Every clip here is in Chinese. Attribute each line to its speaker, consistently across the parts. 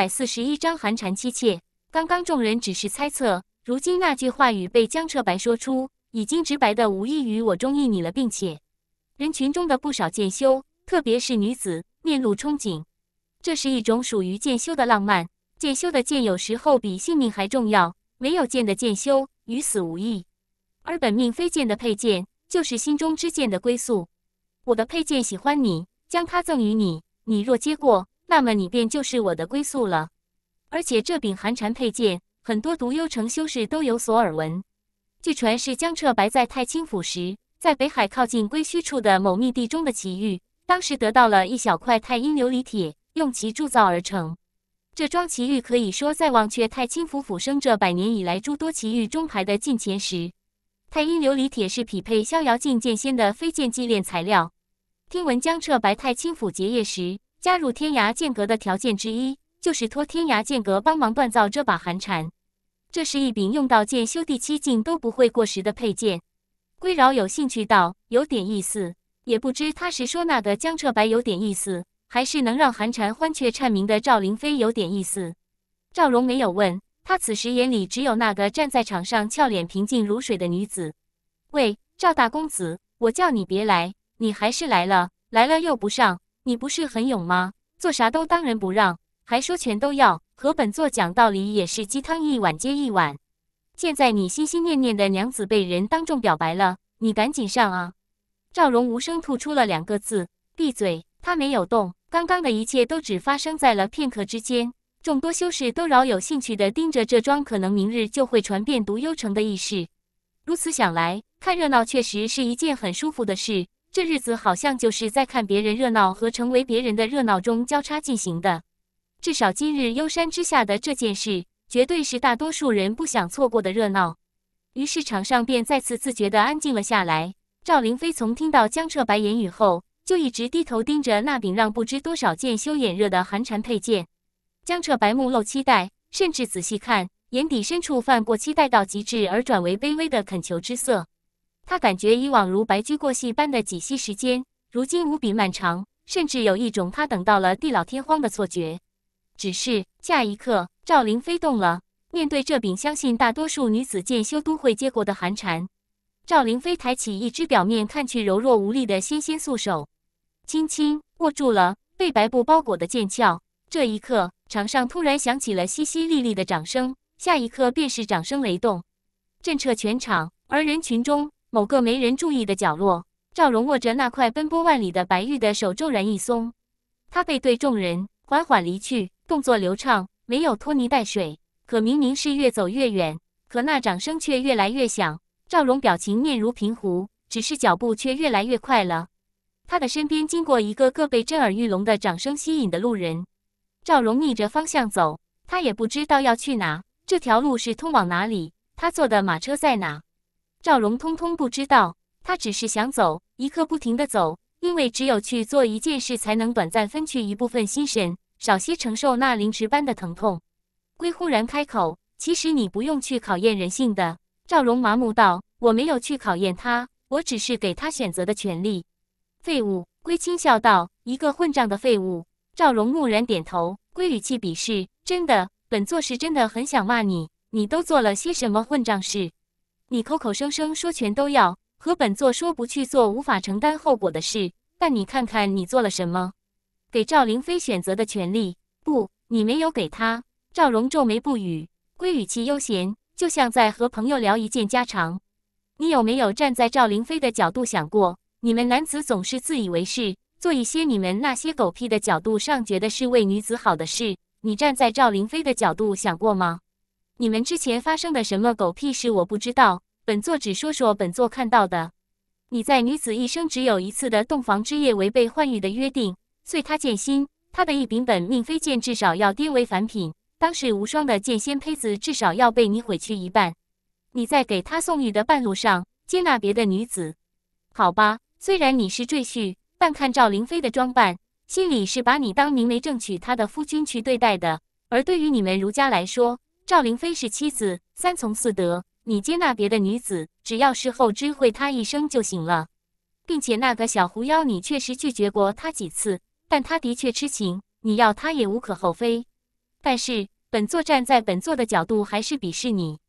Speaker 1: 百四十一章寒蝉凄切。刚刚众人只是猜测，如今那句话语被江彻白说出，已经直白的无异于我中意你了。并且，人群中的不少剑修，特别是女子，面露憧憬。这是一种属于剑修的浪漫。剑修的剑有时候比性命还重要，没有剑的剑修与死无异。而本命飞剑的佩剑，就是心中之剑的归宿。我的佩剑喜欢你，将它赠与你，你若接过。那么你便就是我的归宿了。而且这柄寒蝉佩剑，很多独幽城修士都有所耳闻。据传是江彻白在太清府时，在北海靠近归墟处的某密地中的奇遇，当时得到了一小块太阴琉璃铁，用其铸造而成。这桩奇遇可以说在忘却太清府府生这百年以来诸多奇遇中排的近前十。太阴琉璃铁是匹配逍遥境剑仙的飞剑祭炼材料。听闻江彻白太清府结业时。加入天涯剑阁的条件之一，就是托天涯剑阁帮忙锻造这把寒蝉。这是一柄用到剑修第七境都不会过时的佩剑。归饶有兴趣道：“有点意思，也不知他是说那个江彻白有点意思，还是能让寒蝉欢雀颤鸣的赵灵妃有点意思。”赵荣没有问他，此时眼里只有那个站在场上、俏脸平静如水的女子。“喂，赵大公子，我叫你别来，你还是来了，来了又不上。”你不是很勇吗？做啥都当仁不让，还说全都要，和本座讲道理也是鸡汤一碗接一碗。现在你心心念念的娘子被人当众表白了，你赶紧上啊！赵荣无声吐出了两个字：闭嘴。他没有动，刚刚的一切都只发生在了片刻之间。众多修士都饶有兴趣地盯着这桩可能明日就会传遍独幽城的异事。如此想来看热闹，确实是一件很舒服的事。这日子好像就是在看别人热闹和成为别人的热闹中交叉进行的。至少今日幽山之下的这件事，绝对是大多数人不想错过的热闹。于是场上便再次自觉地安静了下来。赵凌飞从听到江澈白言语后，就一直低头盯着那柄让不知多少剑修眼热的寒蝉佩剑。江澈白目露期待，甚至仔细看，眼底深处泛过期待到极致而转为卑微的恳求之色。他感觉以往如白驹过隙般的几息时间，如今无比漫长，甚至有一种他等到了地老天荒的错觉。只是下一刻，赵灵飞动了。面对这柄相信大多数女子剑修都会接过的寒蝉，赵灵飞抬起一只表面看去柔弱无力的纤纤素手，轻轻握住了被白布包裹的剑鞘。这一刻，场上突然响起了淅淅沥沥的掌声，下一刻便是掌声雷动，震彻全场。而人群中，某个没人注意的角落，赵荣握着那块奔波万里的白玉的手骤然一松，他背对众人，缓缓离去，动作流畅，没有拖泥带水。可明明是越走越远，可那掌声却越来越响。赵荣表情面如平湖，只是脚步却越来越快了。他的身边经过一个个被震耳欲聋的掌声吸引的路人，赵荣逆着方向走，他也不知道要去哪，这条路是通往哪里，他坐的马车在哪。赵荣通通不知道，他只是想走，一刻不停的走，因为只有去做一件事，才能短暂分去一部分心神，少些承受那凌迟般的疼痛。龟忽然开口：“其实你不用去考验人性的。”赵荣麻木道：“我没有去考验他，我只是给他选择的权利。”废物，龟轻笑道：“一个混账的废物。”赵荣木然点头。龟语气鄙视：“真的，本座是真的很想骂你，你都做了些什么混账事？”你口口声声说全都要，和本座说不去做无法承担后果的事，但你看看你做了什么？给赵灵飞选择的权利不？你没有给他。赵荣皱眉不语，归语气悠闲，就像在和朋友聊一件家常。你有没有站在赵灵飞的角度想过？你们男子总是自以为是，做一些你们那些狗屁的角度上觉得是为女子好的事，你站在赵灵飞的角度想过吗？你们之前发生的什么狗屁事我不知道，本座只说说本座看到的。你在女子一生只有一次的洞房之夜违背换玉的约定，遂他剑心，他的一柄本命飞剑至少要跌为凡品，当世无双的剑仙胚子至少要被你毁去一半。你在给他送玉的半路上接纳别的女子，好吧？虽然你是赘婿，但看赵灵妃的装扮，心里是把你当明媒正娶她的夫君去对待的。而对于你们儒家来说，赵灵妃是妻子，三从四德。你接纳别的女子，只要事后知会她一声就行了。并且那个小狐妖，你确实拒绝过他几次，但他的确痴情，你要他也无可厚非。但是本座站在本座的角度，还是鄙视你。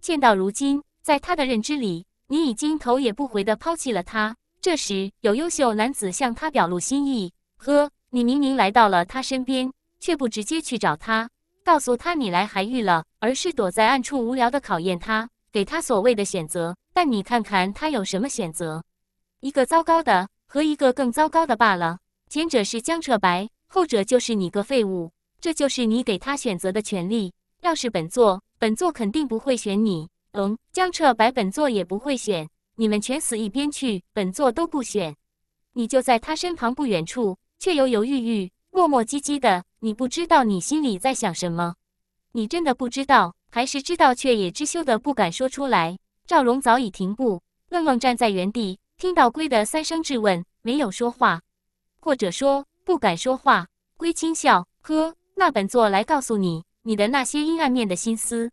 Speaker 1: 见到如今，在他的认知里，你已经头也不回地抛弃了他。这时有优秀男子向他表露心意，呵，你明明来到了他身边，却不直接去找他。告诉他你来海域了，而是躲在暗处无聊的考验他，给他所谓的选择。但你看看他有什么选择？一个糟糕的和一个更糟糕的罢了。前者是江澈白，后者就是你个废物。这就是你给他选择的权利。要是本座，本座肯定不会选你。嗯，江澈白，本座也不会选。你们全死一边去，本座都不选。你就在他身旁不远处，却犹犹豫豫、磨磨唧唧的。你不知道你心里在想什么？你真的不知道，还是知道却也知羞的不敢说出来？赵荣早已停步，愣愣站在原地，听到龟的三声质问，没有说话，或者说不敢说话。龟轻笑，呵，那本座来告诉你，你的那些阴暗面的心思，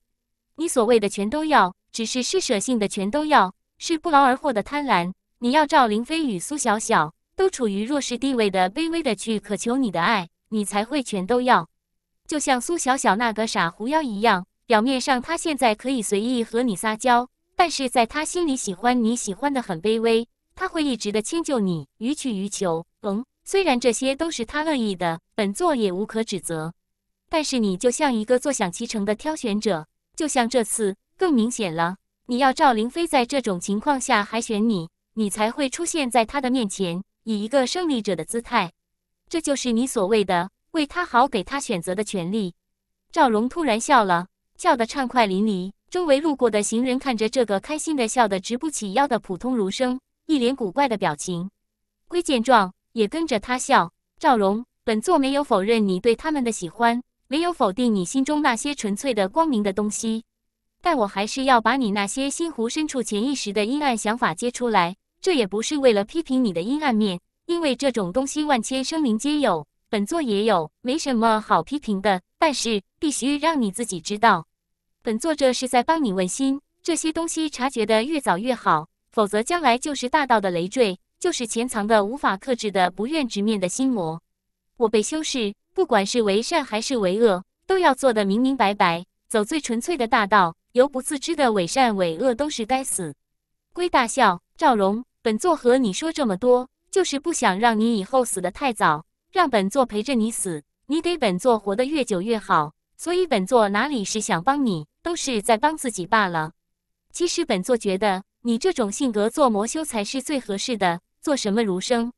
Speaker 1: 你所谓的全都要，只是施舍性的全都要，是不劳而获的贪婪。你要赵林飞与苏小小都处于弱势地位的卑微的去渴求你的爱。你才会全都要，就像苏小小那个傻狐妖一样。表面上，他现在可以随意和你撒娇，但是在他心里，喜欢你喜欢的很卑微。他会一直的迁就你，予取予求。嗯，虽然这些都是他乐意的，本座也无可指责。但是你就像一个坐享其成的挑选者，就像这次更明显了。你要赵凌飞在这种情况下还选你，你才会出现在他的面前，以一个胜利者的姿态。这就是你所谓的为他好，给他选择的权利。赵荣突然笑了，笑得畅快淋漓。周围路过的行人看着这个开心的、笑得直不起腰的普通儒生，一脸古怪的表情。龟见状也跟着他笑。赵荣，本座没有否认你对他们的喜欢，没有否定你心中那些纯粹的光明的东西。但我还是要把你那些心湖深处潜意识的阴暗想法揭出来。这也不是为了批评你的阴暗面。因为这种东西万千生灵皆有，本座也有，没什么好批评的。但是必须让你自己知道，本座这是在帮你问心。这些东西察觉的越早越好，否则将来就是大道的累赘，就是潜藏的无法克制的不愿直面的心魔。我被修饰，不管是为善还是为恶，都要做的明明白白，走最纯粹的大道。由不自知的伪善伪恶都是该死。龟大笑，赵荣，本座和你说这么多。就是不想让你以后死得太早，让本座陪着你死，你给本座活得越久越好。所以本座哪里是想帮你，都是在帮自己罢了。其实本座觉得你这种性格做魔修才是最合适的，做什么儒生。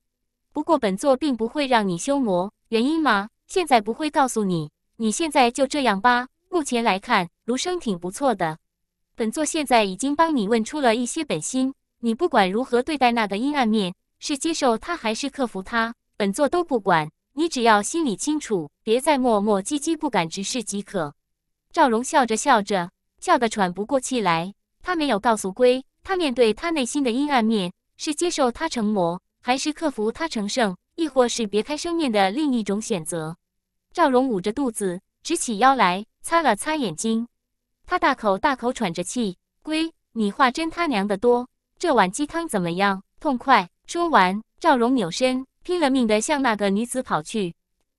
Speaker 1: 不过本座并不会让你修魔，原因吗？现在不会告诉你。你现在就这样吧。目前来看，儒生挺不错的。本座现在已经帮你问出了一些本心，你不管如何对待那个阴暗面。是接受他还是克服他，本座都不管你，只要心里清楚，别再磨磨唧唧，不敢直视即可。赵荣笑着笑着，笑得喘不过气来。他没有告诉龟，他面对他内心的阴暗面，是接受他成魔，还是克服他成圣，亦或是别开生面的另一种选择。赵荣捂着肚子，直起腰来，擦了擦眼睛，他大口大口喘着气。龟，你话真他娘的多，这碗鸡汤怎么样？痛快！说完，赵荣扭身，拼了命的向那个女子跑去。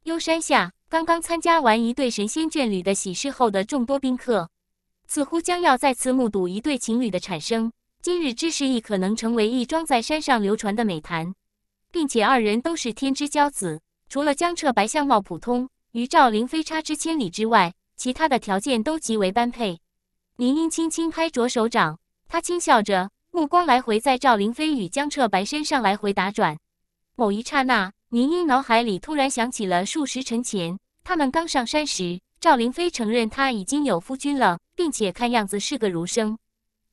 Speaker 1: 幽山下，刚刚参加完一对神仙眷侣的喜事后的众多宾客，似乎将要再次目睹一对情侣的产生。今日之事，亦可能成为一桩在山上流传的美谈。并且，二人都是天之骄子。除了江澈白相貌普通，与赵灵妃差之千里之外，其他的条件都极为般配。宁英轻轻拍着手掌，她轻笑着。目光来回在赵灵飞与江澈白身上来回打转，某一刹那，宁音脑海里突然想起了数十陈前他们刚上山时，赵灵飞承认他已经有夫君了，并且看样子是个儒生。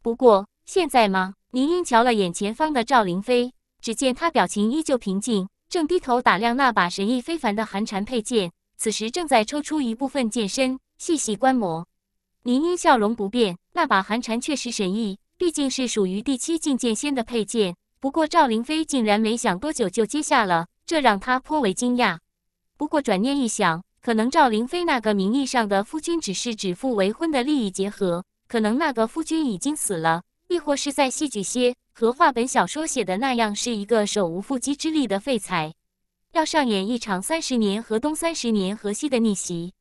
Speaker 1: 不过现在吗？宁音瞧了眼前方的赵灵飞，只见他表情依旧平静，正低头打量那把神意非凡的寒蝉佩剑，此时正在抽出一部分剑身细细观摩。宁音笑容不变，那把寒蝉确实神异。毕竟是属于第七境剑仙的佩剑，不过赵灵妃竟然没想多久就接下了，这让她颇为惊讶。不过转念一想，可能赵灵妃那个名义上的夫君只是指腹为婚的利益结合，可能那个夫君已经死了，亦或是在戏剧些和话本小说写的那样，是一个手无缚鸡之力的废材，要上演一场三十年河东三十年河西的逆袭。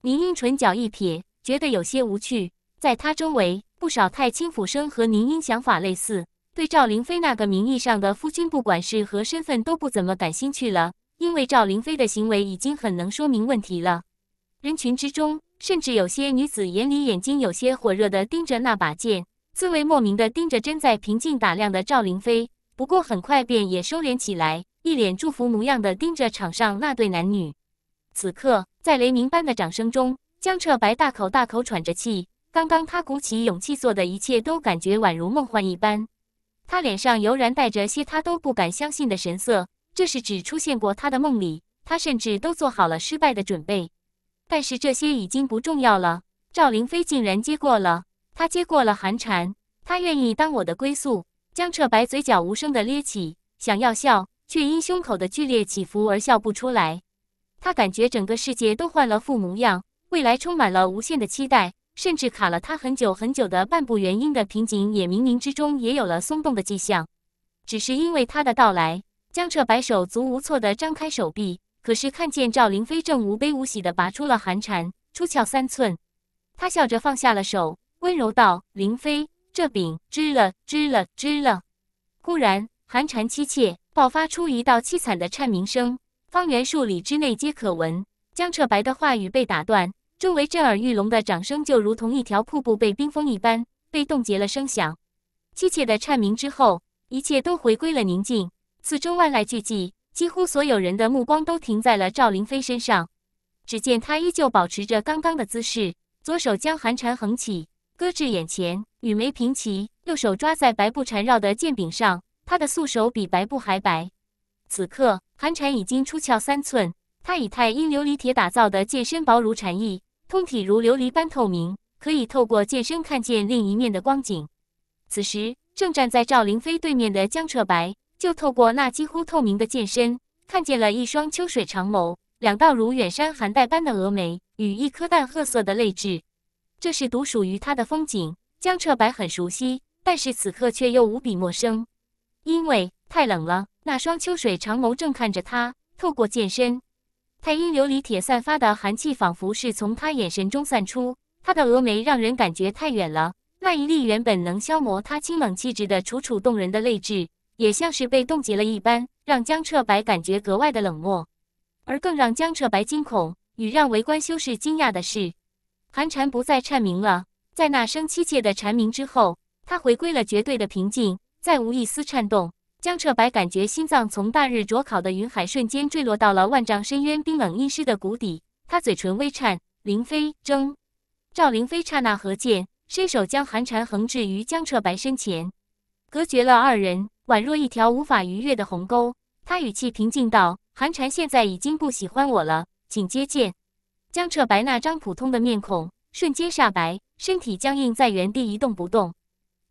Speaker 1: 宁宁唇角一撇，觉得有些无趣，在他周围。不少太清府生和宁英想法类似，对赵灵妃那个名义上的夫君，不管是和身份都不怎么感兴趣了，因为赵灵妃的行为已经很能说明问题了。人群之中，甚至有些女子眼里眼睛有些火热的盯着那把剑，自会莫名的盯着正在平静打量的赵灵妃，不过很快便也收敛起来，一脸祝福模样的盯着场上那对男女。此刻，在雷鸣般的掌声中，江澈白大口大口喘着气。刚刚他鼓起勇气做的一切都感觉宛如梦幻一般，他脸上油然带着些他都不敢相信的神色。这是只出现过他的梦里，他甚至都做好了失败的准备。但是这些已经不重要了。赵灵飞竟然接过了，他接过了寒蝉，他愿意当我的归宿。江澈白嘴角无声的咧起，想要笑，却因胸口的剧烈起伏而笑不出来。他感觉整个世界都换了副模样，未来充满了无限的期待。甚至卡了他很久很久的半步元婴的瓶颈，也冥冥之中也有了松动的迹象。只是因为他的到来，江澈白手足无措地张开手臂，可是看见赵灵妃正无悲无喜地拔出了寒蝉，出鞘三寸。他笑着放下了手，温柔道：“灵妃，这柄，支了，支了，支了。”忽然，寒蝉凄切，爆发出一道凄惨的颤鸣声，方圆数里之内皆可闻。江澈白的话语被打断。周围震耳欲聋的掌声就如同一条瀑布被冰封一般被冻结了声响，凄切的颤鸣之后，一切都回归了宁静。四周万籁俱寂，几乎所有人的目光都停在了赵灵飞身上。只见她依旧保持着刚刚的姿势，左手将寒蝉横起，搁至眼前与眉平齐，右手抓在白布缠绕的剑柄上，她的素手比白布还白。此刻，寒蝉已经出鞘三寸，他以太阴琉璃铁打造的剑身薄如蝉翼。通体如琉璃般透明，可以透过剑身看见另一面的光景。此时正站在赵灵妃对面的江彻白，就透过那几乎透明的剑身，看见了一双秋水长眸，两道如远山寒黛般的峨眉，与一颗淡褐色的泪痣。这是独属于他的风景，江彻白很熟悉，但是此刻却又无比陌生。因为太冷了，那双秋水长眸正看着他，透过剑身。太阴琉璃铁散发的寒气，仿佛是从他眼神中散出。他的峨眉让人感觉太远了。那一粒原本能消磨他清冷气质的楚楚动人的泪痣，也像是被冻结了一般，让江彻白感觉格外的冷漠。而更让江彻白惊恐与让围观修士惊讶的是，寒蝉不再颤鸣了。在那声凄切的蝉鸣之后，他回归了绝对的平静，再无一丝颤动。江澈白感觉心脏从大日灼烤的云海瞬间坠落到了万丈深渊冰冷阴湿的谷底，他嘴唇微颤。林飞征、赵林飞刹那合剑，伸手将寒蝉横置于江澈白身前，隔绝了二人，宛若一条无法逾越的鸿沟。他语气平静道：“寒蝉现在已经不喜欢我了，请接剑。”江澈白那张普通的面孔瞬间煞白，身体僵硬在原地一动不动。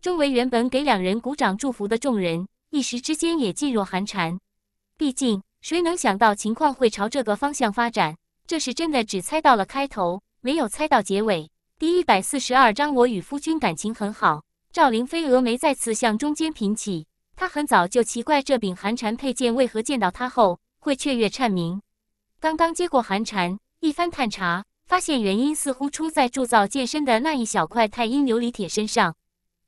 Speaker 1: 周围原本给两人鼓掌祝福的众人。一时之间也噤若寒蝉，毕竟谁能想到情况会朝这个方向发展？这是真的只猜到了开头，没有猜到结尾。第一百四十二章，我与夫君感情很好。赵灵飞峨眉再次向中间平起，他很早就奇怪这柄寒蝉佩剑为何见到他后会雀跃颤鸣。刚刚接过寒蝉，一番探查，发现原因似乎出在铸造剑身的那一小块太阴琉璃铁身上。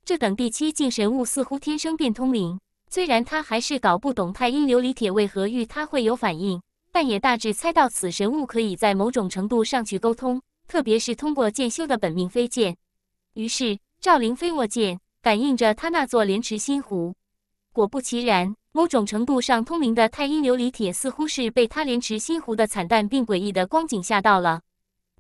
Speaker 1: 这等第七境神物似乎天生便通灵。虽然他还是搞不懂太阴琉璃铁为何遇他会有反应，但也大致猜到此神物可以在某种程度上去沟通，特别是通过剑修的本命飞剑。于是赵灵飞握剑，感应着他那座莲池心湖。果不其然，某种程度上通灵的太阴琉璃铁似乎是被他莲池心湖的惨淡并诡异的光景吓到了，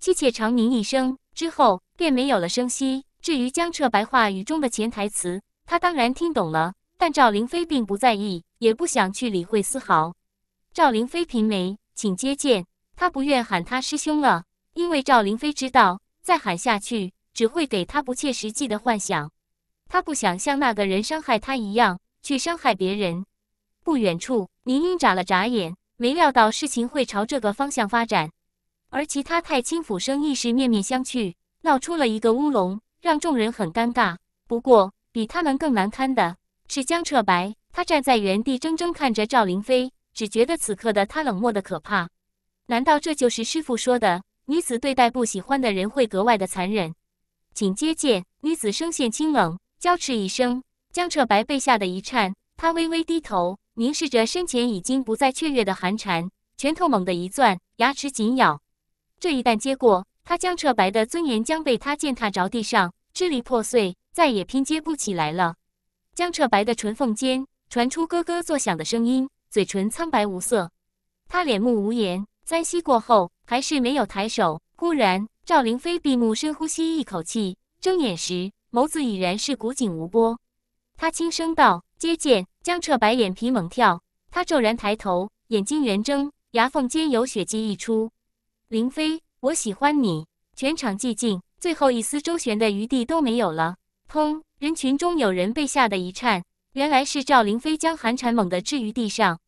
Speaker 1: 凄切长鸣一声之后便没有了声息。至于江澈白话语中的潜台词，他当然听懂了。但赵灵妃并不在意，也不想去理会丝毫。赵灵妃平眉，请接见。他不愿喊他师兄了，因为赵灵妃知道，再喊下去只会给他不切实际的幻想。他不想像那个人伤害他一样，去伤害别人。不远处，宁茵眨了眨眼，没料到事情会朝这个方向发展。而其他太清府生亦是面面相觑，闹出了一个乌龙，让众人很尴尬。不过，比他们更难堪的。是江澈白，他站在原地，怔怔看着赵灵妃，只觉得此刻的他冷漠的可怕。难道这就是师傅说的女子对待不喜欢的人会格外的残忍？紧接见女子声线清冷，娇叱一声，江澈白被吓得一颤。他微微低头，凝视着身前已经不再雀跃的寒蝉，拳头猛地一攥，牙齿紧咬。这一旦接过，他江澈白的尊严将被他践踏着地上，支离破碎，再也拼接不起来了。江澈白的唇缝间传出咯咯作响的声音，嘴唇苍白无色。他脸目无言，三息过后还是没有抬手。忽然，赵灵飞闭目深呼吸一口气，睁眼时眸子已然是古井无波。他轻声道：“接见。”江澈白眼皮猛跳，他骤然抬头，眼睛圆睁，牙缝间有血迹溢出。灵飞，我喜欢你。全场寂静，最后一丝周旋的余地都没有了。砰。人群中有人被吓得一颤，原来是赵凌飞将寒蝉猛地置于地上，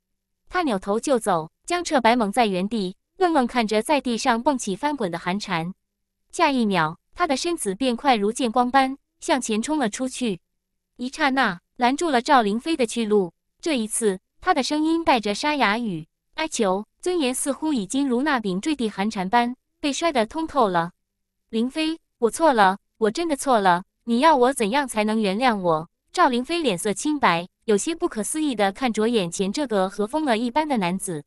Speaker 1: 他扭头就走，将澈白蒙在原地，愣愣看着在地上蹦起翻滚的寒蝉。下一秒，他的身子便快如见光般向前冲了出去，一刹那拦住了赵凌飞的去路。这一次，他的声音带着沙哑语哀求，尊严似乎已经如那柄坠地寒蝉般被摔得通透了。灵飞，我错了，我真的错了。你要我怎样才能原谅我？赵林飞脸色清白，有些不可思议地看着眼前这个和疯了一般的男子。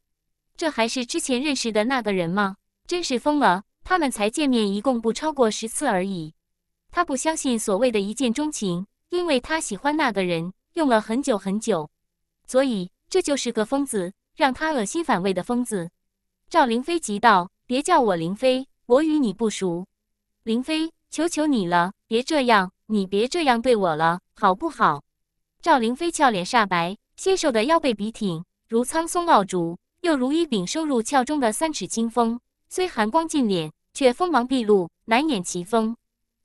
Speaker 1: 这还是之前认识的那个人吗？真是疯了！他们才见面，一共不超过十次而已。他不相信所谓的一见钟情，因为他喜欢那个人用了很久很久。所以这就是个疯子，让他恶心反胃的疯子。赵林飞急道：“别叫我林飞，我与你不熟。”林飞，求求你了。别这样，你别这样对我了，好不好？赵灵妃俏脸煞白，纤瘦的腰背笔挺，如苍松傲竹，又如一柄收入鞘中的三尺清风。虽寒光尽敛，却锋芒毕露，难掩其锋。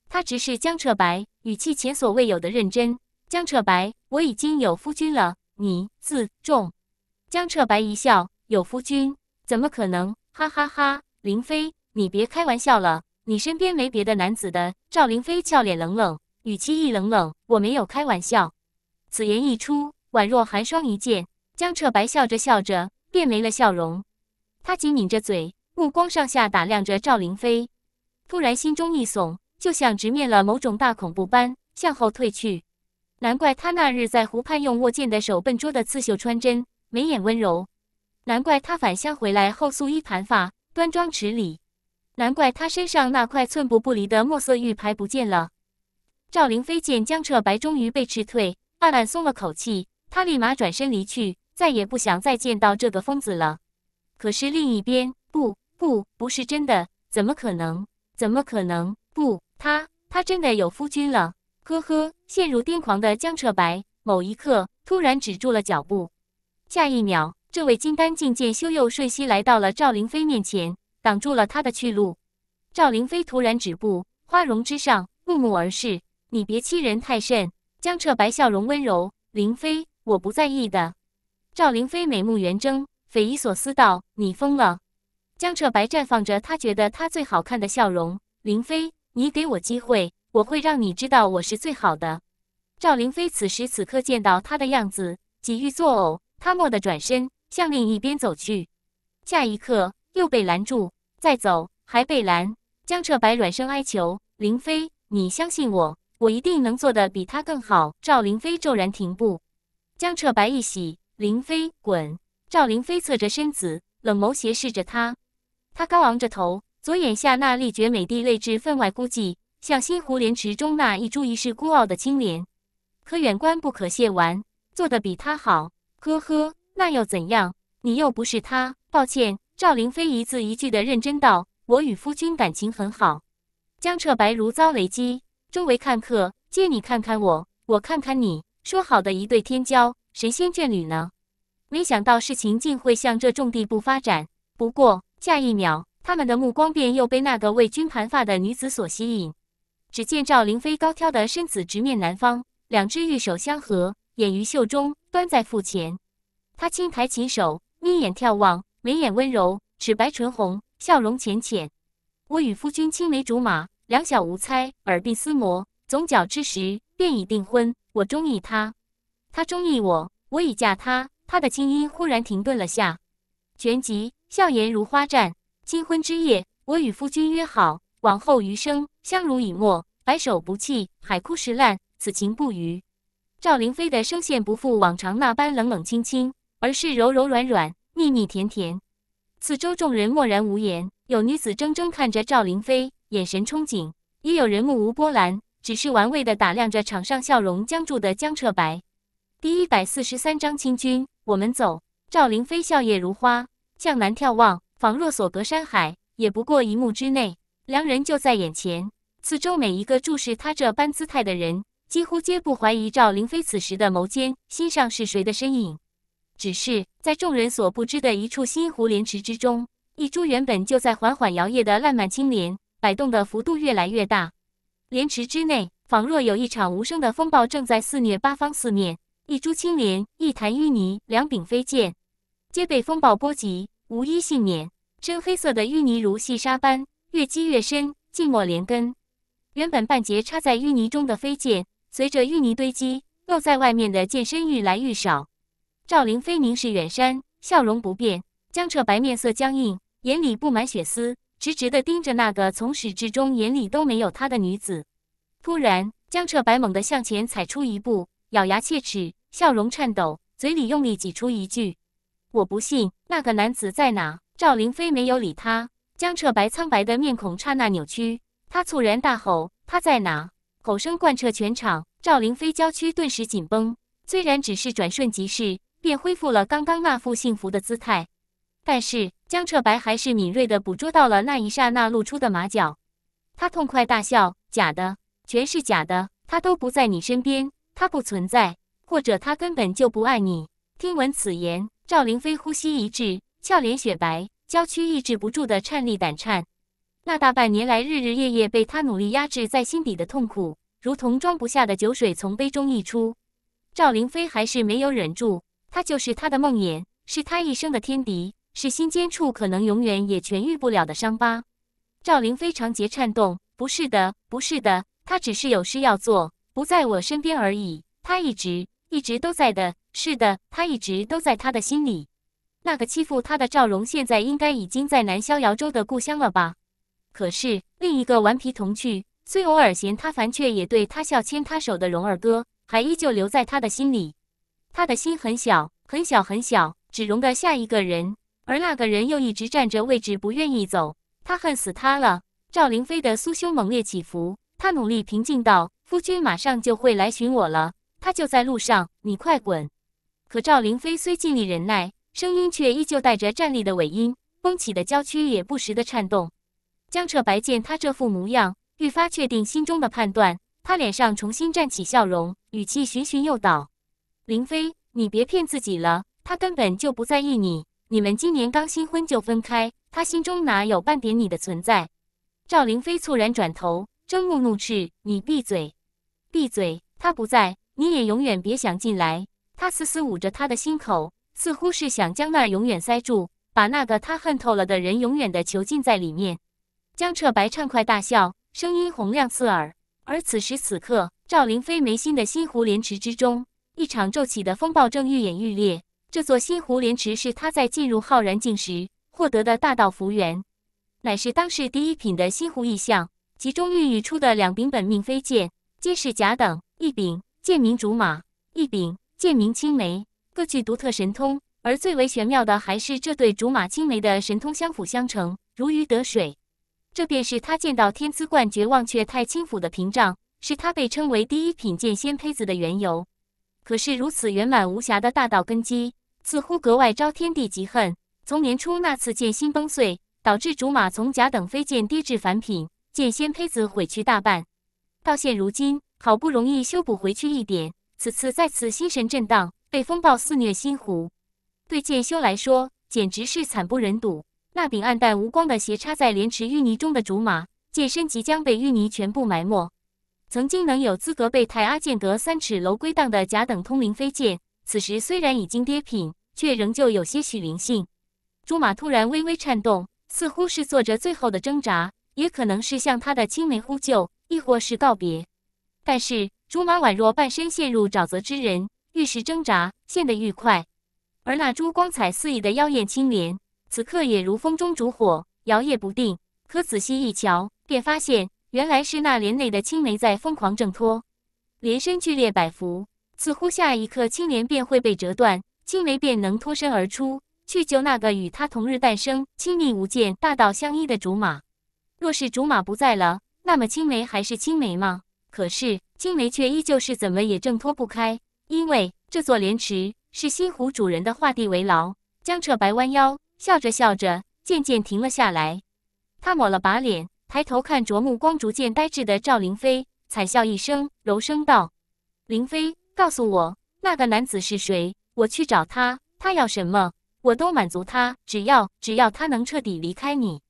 Speaker 1: 她直视江彻白，语气前所未有的认真。江彻白，我已经有夫君了，你自重。江彻白一笑，有夫君怎么可能？哈哈哈，林飞，你别开玩笑了。你身边没别的男子的，赵灵飞俏脸冷冷，语气亦冷冷。我没有开玩笑。此言一出，宛若寒霜一剑。江彻白笑着笑着，便没了笑容。他紧抿着嘴，目光上下打量着赵灵飞，突然心中一悚，就像直面了某种大恐怖般，向后退去。难怪他那日在湖畔用握剑的手笨拙的刺绣穿针，眉眼温柔；难怪他返乡回来后素衣盘发，端庄持礼。难怪他身上那块寸步不离的墨色玉牌不见了。赵灵飞见江彻白终于被吃退，暗暗松了口气，他立马转身离去，再也不想再见到这个疯子了。可是另一边，不不不是真的，怎么可能？怎么可能？不，他他真的有夫君了。呵呵，陷入癫狂的江彻白，某一刻突然止住了脚步，下一秒，这位金丹境界修又瞬息来到了赵灵飞面前。挡住了他的去路，赵灵妃突然止步，花容之上怒目而视：“你别欺人太甚！”江澈白笑容温柔：“灵妃，我不在意的。”赵灵妃美目圆睁，匪夷所思道：“你疯了！”江澈白绽放着他觉得他最好看的笑容：“灵妃，你给我机会，我会让你知道我是最好的。”赵灵妃此时此刻见到他的样子，几欲作呕，他蓦地转身向另一边走去，下一刻。又被拦住，再走还被拦。江澈白软声哀求：“林飞，你相信我，我一定能做的比他更好。”赵林飞骤然停步，江澈白一喜：“林飞，滚！”赵林飞侧着身子，冷眸斜视着他。他高昂着头，左眼下那立绝美的泪痣分外孤寂，像西湖莲池中那一株一世孤傲的青莲。可远观不可亵玩。做的比他好，呵呵，那又怎样？你又不是他，抱歉。赵灵妃一字一句的认真道：“我与夫君感情很好。”江彻白如遭雷击，周围看客皆你看看我，我看看你，说好的一对天骄、神仙眷侣呢？没想到事情竟会向这种地步发展。不过下一秒，他们的目光便又被那个为君盘发的女子所吸引。只见赵灵妃高挑的身子直面南方，两只玉手相合，掩于袖中，端在腹前。她轻抬起手，眯眼眺望。眉眼温柔，齿白唇红，笑容浅浅。我与夫君青梅竹马，两小无猜，耳鬓厮磨，总角之时便已订婚。我中意他，他中意我，我已嫁他。他的轻音忽然停顿了下，旋即笑颜如花绽。金婚之夜，我与夫君约好，往后余生相濡以沫，白首不弃，海枯石烂，此情不渝。赵灵妃的声线不复往常那般冷冷清清，而是柔柔软软。蜜蜜甜甜，四周众人默然无言。有女子怔怔看着赵灵妃，眼神憧憬；也有人目无波澜，只是玩味的打量着场上笑容僵住的江澈白。第一百四十三章，清君，我们走。赵灵妃笑靥如花，向南眺望，仿若所隔山海，也不过一目之内，良人就在眼前。四周每一个注视他这般姿态的人，几乎皆不怀疑赵灵妃此时的眸间心上是谁的身影。只是在众人所不知的一处新湖莲池之中，一株原本就在缓缓摇曳的烂漫青莲，摆动的幅度越来越大。莲池之内，仿若有一场无声的风暴正在肆虐八方四面。一株青莲，一潭淤泥，两柄飞剑，皆被风暴波及，无一幸免。深黑色的淤泥如细沙般越积越深，浸没连根。原本半截插在淤泥中的飞剑，随着淤泥堆积，露在外面的剑身愈来愈少。赵灵飞凝视远山，笑容不变。江彻白面色僵硬，眼里布满血丝，直直地盯着那个从始至终眼里都没有他的女子。突然，江彻白猛地向前踩出一步，咬牙切齿，笑容颤抖，嘴里用力挤出一句：“我不信那个男子在哪。”赵灵飞没有理他。江彻白苍白的面孔刹那扭曲，他猝然大吼：“他在哪？”吼声贯彻全场。赵灵飞娇躯顿时紧绷，虽然只是转瞬即逝。便恢复了刚刚那副幸福的姿态，但是江彻白还是敏锐地捕捉到了那一刹那露出的马脚。他痛快大笑：“假的，全是假的，他都不在你身边，他不存在，或者他根本就不爱你。”听闻此言，赵灵妃呼吸一滞，俏脸雪白，娇躯抑制不住的颤栗、胆颤。那大半年来日日夜夜被他努力压制在心底的痛苦，如同装不下的酒水从杯中溢出。赵灵妃还是没有忍住。他就是他的梦魇，是他一生的天敌，是心尖处可能永远也痊愈不了的伤疤。赵灵非常节颤动，不是的，不是的，他只是有事要做，不在我身边而已。他一直一直都在的，是的，他一直都在他的心里。那个欺负他的赵荣，现在应该已经在南逍遥州的故乡了吧？可是另一个顽皮童趣，虽偶尔嫌他烦，却也对他笑牵他手的荣二哥，还依旧留在他的心里。他的心很小，很小，很小，只容得下一个人。而那个人又一直占着位置，不愿意走。他恨死他了。赵灵妃的酥胸猛烈起伏，她努力平静道：“夫君马上就会来寻我了，他就在路上，你快滚。”可赵灵妃虽尽力忍耐，声音却依旧带着站立的尾音，绷起的娇躯也不时的颤动。江彻白见他这副模样，愈发确定心中的判断。他脸上重新绽起笑容，语气循循诱导。林飞，你别骗自己了，他根本就不在意你。你们今年刚新婚就分开，他心中哪有半点你的存在？赵林飞猝然转头，睁目怒斥：“你闭嘴，闭嘴！他不在，你也永远别想进来！”他死死捂着他的心口，似乎是想将那儿永远塞住，把那个他恨透了的人永远的囚禁在里面。江澈白畅快大笑，声音洪亮刺耳。而此时此刻，赵林飞眉心的心湖莲池之中。一场骤起的风暴正愈演愈烈。这座西湖莲池是他在进入浩然境时获得的大道福源，乃是当世第一品的西湖意象。其中孕育出的两柄本命飞剑，皆是甲等。一柄剑名竹马，一柄剑名青梅，各具独特神通。而最为玄妙的，还是这对竹马青梅的神通相辅相成，如鱼得水。这便是他剑到天资冠绝，忘却太清府的屏障，是他被称为第一品剑仙胚子的缘由。可是如此圆满无瑕的大道根基，似乎格外招天地嫉恨。从年初那次剑心崩碎，导致竹马从甲等飞剑跌至凡品，剑仙胚子毁去大半，到现如今好不容易修补回去一点，此次再次心神震荡，被风暴肆虐心湖，对剑修来说简直是惨不忍睹。那柄暗淡无光的斜插在莲池淤泥中的竹马，剑身即将被淤泥全部埋没。曾经能有资格被太阿剑阁三尺楼归档的甲等通灵飞剑，此时虽然已经跌品，却仍旧有些许灵性。朱马突然微微颤动，似乎是做着最后的挣扎，也可能是向他的青梅呼救，亦或是告别。但是竹马宛若半身陷入沼泽之人，愈是挣扎，陷得愈快。而那株光彩四溢的妖艳青莲，此刻也如风中烛火，摇曳不定。可仔细一瞧，便发现。原来是那莲内的青梅在疯狂挣脱，莲身剧烈摆伏，似乎下一刻青莲便会被折断，青梅便能脱身而出，去救那个与他同日诞生、亲密无间、大道相依的竹马。若是竹马不在了，那么青梅还是青梅吗？可是青梅却依旧是怎么也挣脱不开，因为这座莲池是西湖主人的画地为牢。江澈白弯腰，笑着笑着，渐渐停了下来。他抹了把脸。抬头看着目光逐渐呆滞的赵灵飞，惨笑一声，柔声道：“灵妃，告诉我，那个男子是谁？我去找他，他要什么，我都满足他。只要，只要他能彻底离开你。”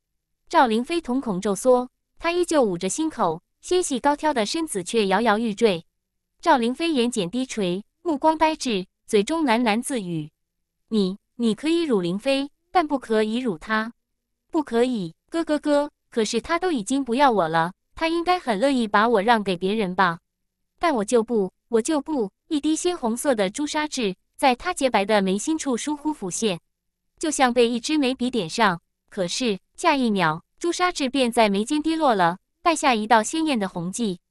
Speaker 1: 赵灵飞瞳孔骤缩，她依旧捂着心口，纤细高挑的身子却摇摇欲坠。赵灵飞眼睑低垂，目光呆滞，嘴中喃喃自语：“你，你可以辱灵飞，但不可以辱他，不可以。”咯咯咯。可是他都已经不要我了，他应该很乐意把我让给别人吧？但我就不，我就不。一滴鲜红色的朱砂痣，在他洁白的眉心处疏忽浮现，就像被一支眉笔点上。可是下一秒，朱砂痣便在眉间滴落了，带下一道鲜艳的红迹，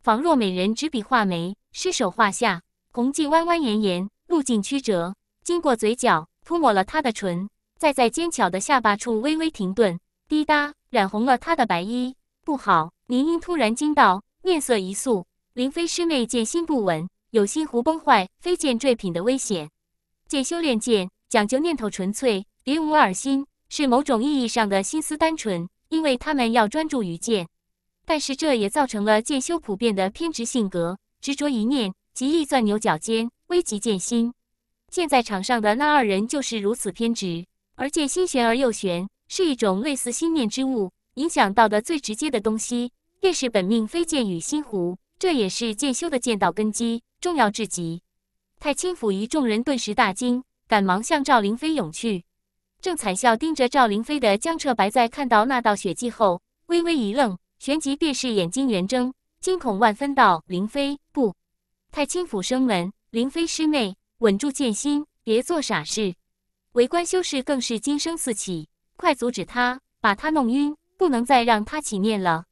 Speaker 1: 仿若美人执笔画眉，失手画下，红迹蜿蜿蜒蜒，路径曲折，经过嘴角，涂抹了他的唇，再在尖巧的下巴处微微停顿。滴答，染红了他的白衣。不好！宁英突然惊道，面色一肃。林飞师妹剑心不稳，有心湖崩坏、飞剑坠品的危险。剑修练剑讲究念头纯粹，别无二心，是某种意义上的心思单纯，因为他们要专注于剑。但是这也造成了剑修普遍的偏执性格，执着一念，极易钻牛角尖，危及剑心。现在场上的那二人就是如此偏执，而剑心悬而又悬。是一种类似心念之物，影响到的最直接的东西便是本命飞剑与心湖，这也是剑修的剑道根基，重要至极。太清府一众人顿时大惊，赶忙向赵灵飞涌去。正惨笑盯着赵灵飞的江澈白，在看到那道血迹后，微微一愣，旋即便是眼睛圆睁，惊恐万分道：“灵飞不，太清府生门，灵飞师妹，稳住剑心，别做傻事。”围观修士更是惊声四起。快阻止他，把他弄晕，不能再让他起念了！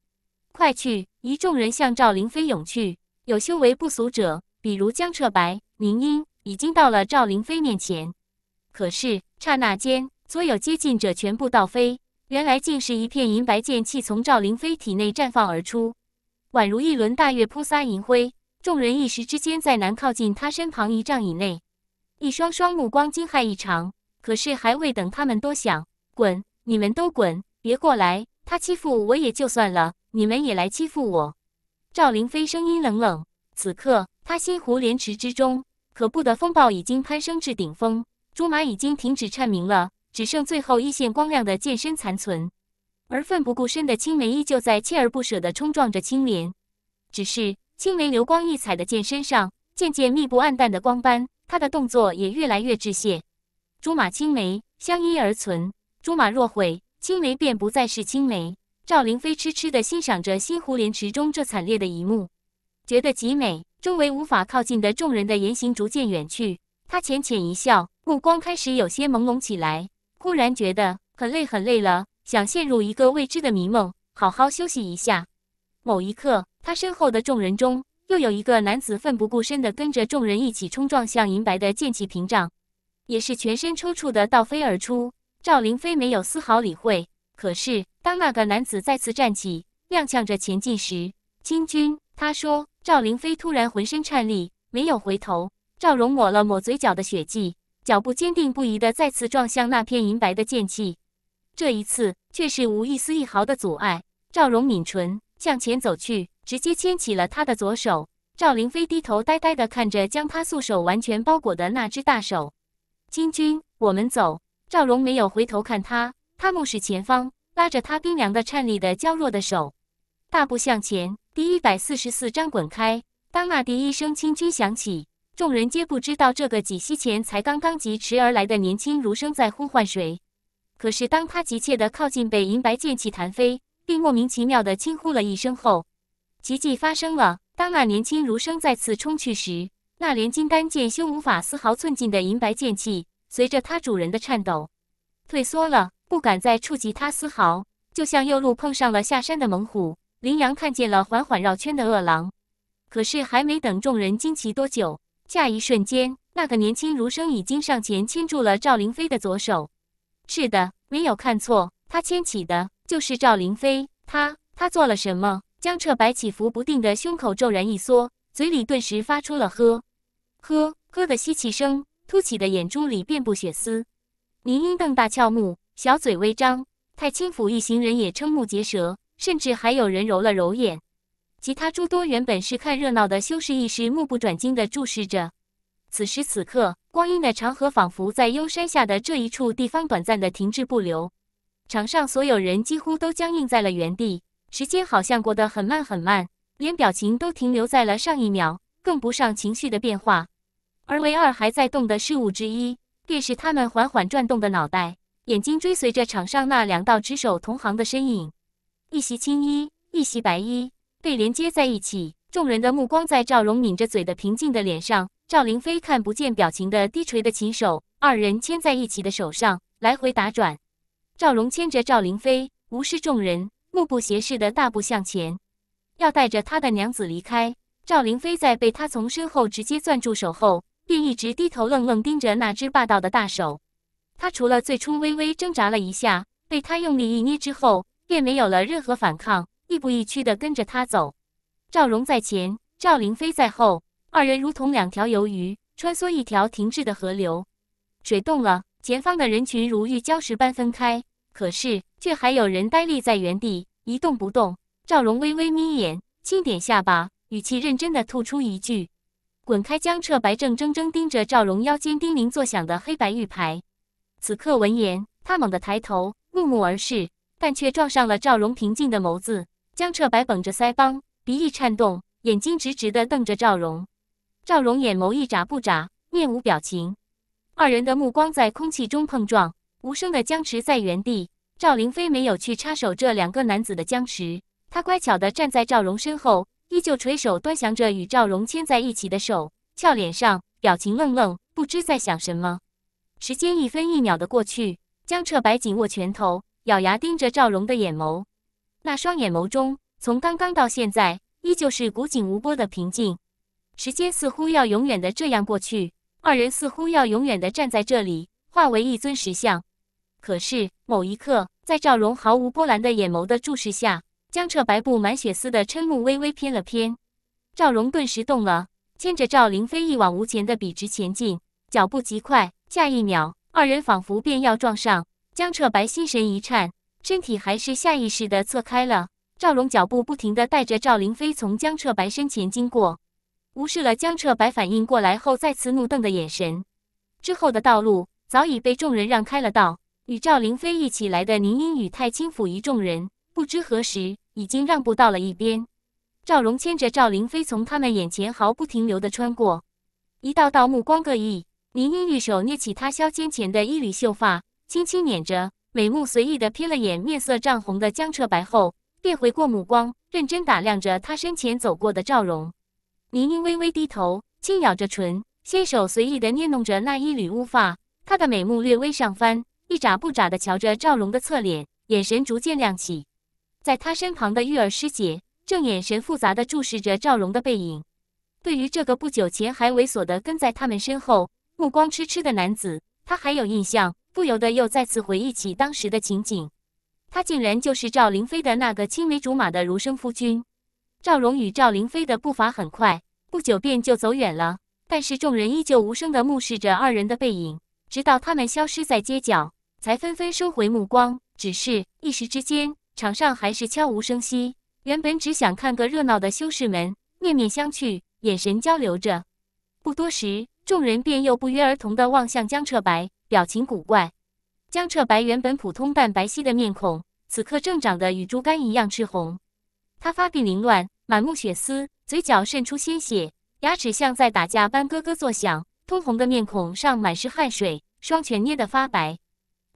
Speaker 1: 快去！一众人向赵灵飞涌去。有修为不俗者，比如江彻白、明英，已经到了赵灵飞面前。可是刹那间，所有接近者全部倒飞。原来，竟是一片银白剑气从赵灵飞体内绽放而出，宛如一轮大月铺洒银辉。众人一时之间，再难靠近他身旁一丈以内。一双双目光惊骇异常。可是还未等他们多想。滚！你们都滚，别过来！他欺负我也就算了，你们也来欺负我！赵凌飞声音冷冷。此刻，他西湖莲池之中，可怖的风暴已经攀升至顶峰，竹马已经停止颤鸣了，只剩最后一线光亮的剑身残存。而奋不顾身的青梅依旧在锲而不舍地冲撞着青莲，只是青梅流光溢彩的剑身上渐渐密布暗淡的光斑，她的动作也越来越致谢。竹马青梅相依而存。朱马若悔，青梅便不再是青梅。赵灵飞痴痴地欣赏着新湖莲池中这惨烈的一幕，觉得极美。周围无法靠近的众人的言行逐渐远去，她浅浅一笑，目光开始有些朦胧起来。忽然觉得很累，很累了，想陷入一个未知的迷梦，好好休息一下。某一刻，他身后的众人中又有一个男子奋不顾身地跟着众人一起冲撞向银白的剑气屏障，也是全身抽搐的倒飞而出。赵灵飞没有丝毫理会，可是当那个男子再次站起，踉跄着前进时，金军他说：“赵灵飞突然浑身颤栗，没有回头。”赵荣抹了抹嘴角的血迹，脚步坚定不移的再次撞向那片银白的剑气，这一次却是无一丝一毫的阻碍。赵荣抿唇向前走去，直接牵起了他的左手。赵灵飞低头呆呆的看着将他素手完全包裹的那只大手，金军，我们走。赵荣没有回头看他，他目视前方，拉着他冰凉的、颤栗的、娇弱的手，大步向前。第一百四十四章滚开！当那笛一声清音响起，众人皆不知道这个几息前才刚刚疾驰而来的年轻儒生在呼唤谁。可是当他急切地靠近，被银白剑气弹飞，并莫名其妙地惊呼了一声后，奇迹发生了。当那年轻儒生再次冲去时，那连金丹剑修无法丝毫寸进的银白剑气。随着它主人的颤抖，退缩了，不敢再触及它丝毫，就像右路碰上了下山的猛虎，羚羊看见了缓缓绕圈的饿狼。可是还没等众人惊奇多久，下一瞬间，那个年轻儒生已经上前牵住了赵灵飞的左手。是的，没有看错，他牵起的就是赵灵飞。他他做了什么？江澈白起伏不定的胸口骤然一缩，嘴里顿时发出了“呵，呵，呵”的吸气声。凸起的眼珠里遍布血丝，宁英瞪大俏目，小嘴微张。太清府一行人也瞠目结舌，甚至还有人揉了揉眼。其他诸多原本是看热闹的修士一时目不转睛地注视着。此时此刻，光阴的长河仿佛在幽山下的这一处地方短暂地停滞不流。场上所有人几乎都僵硬在了原地，时间好像过得很慢很慢，连表情都停留在了上一秒，跟不上情绪的变化。而唯二还在动的事物之一，便是他们缓缓转动的脑袋，眼睛追随着场上那两道执手同行的身影，一袭青衣，一袭白衣，被连接在一起。众人的目光在赵荣抿着嘴的平静的脸上，赵凌飞看不见表情的低垂的琴手，二人牵在一起的手上来回打转。赵荣牵着赵凌飞，无视众人，目不斜视的大步向前，要带着他的娘子离开。赵凌飞在被他从身后直接攥住手后。便一直低头愣愣盯着那只霸道的大手，他除了最初微微挣扎了一下，被他用力一捏之后，便没有了任何反抗，亦步亦趋地跟着他走。赵荣在前，赵灵飞在后，二人如同两条游鱼穿梭一条停滞的河流。水动了，前方的人群如遇礁石般分开，可是却还有人呆立在原地一动不动。赵荣微微眯眼，轻点下巴，语气认真的吐出一句。滚开！江彻白正怔怔盯着赵荣腰间叮铃作响的黑白玉牌，此刻闻言，他猛地抬头，怒目而视，但却撞上了赵荣平静的眸子。江彻白绷着腮帮，鼻翼颤动，眼睛直直地瞪着赵荣。赵荣眼眸一眨不眨，面无表情。二人的目光在空气中碰撞，无声的僵持在原地。赵凌飞没有去插手这两个男子的僵持，他乖巧地站在赵荣身后。依旧垂手端详着与赵荣牵在一起的手，俏脸上表情愣愣，不知在想什么。时间一分一秒的过去，江澈白紧握拳头，咬牙盯着赵荣的眼眸。那双眼眸中，从刚刚到现在，依旧是古井无波的平静。时间似乎要永远的这样过去，二人似乎要永远的站在这里，化为一尊石像。可是某一刻，在赵荣毫无波澜的眼眸的注视下，江彻白布满血丝的嗔目微微偏了偏，赵荣顿时动了，牵着赵灵飞一往无前的笔直前进，脚步极快，下一秒二人仿佛便要撞上。江彻白心神一颤，身体还是下意识的侧开了。赵荣脚步不停的带着赵灵飞从江彻白身前经过，无视了江彻白反应过来后再次怒瞪的眼神。之后的道路早已被众人让开了道，与赵灵飞一起来的宁英与太清府一众人。不知何时，已经让步到了一边。赵荣牵着赵凌飞从他们眼前毫不停留地穿过，一道道目光各异。宁宁玉手捏起他削肩前的一缕秀发，轻轻捻着，眉目随意地瞥了眼面色涨红的江澈白后，便回过目光，认真打量着他身前走过的赵荣。宁宁微微低头，轻咬着唇，纤手随意地捏弄着那一缕乌发，她的眉目略微上翻，一眨不眨地瞧着赵荣的侧脸，眼神逐渐亮起。在他身旁的玉儿师姐正眼神复杂的注视着赵荣的背影。对于这个不久前还猥琐的跟在他们身后、目光痴痴的男子，她还有印象，不由得又再次回忆起当时的情景。他竟然就是赵灵妃的那个青梅竹马的儒生夫君。赵荣与赵灵妃的步伐很快，不久便就走远了。但是众人依旧无声的目视着二人的背影，直到他们消失在街角，才纷纷收回目光。只是一时之间。场上还是悄无声息。原本只想看个热闹的修士们面面相觑，眼神交流着。不多时，众人便又不约而同地望向江彻白，表情古怪。江彻白原本普通但白皙的面孔，此刻正长得与猪肝一样赤红。他发鬓凌乱，满目血丝，嘴角渗出鲜血，牙齿像在打架般咯咯作响。通红的面孔上满是汗水，双拳捏得发白。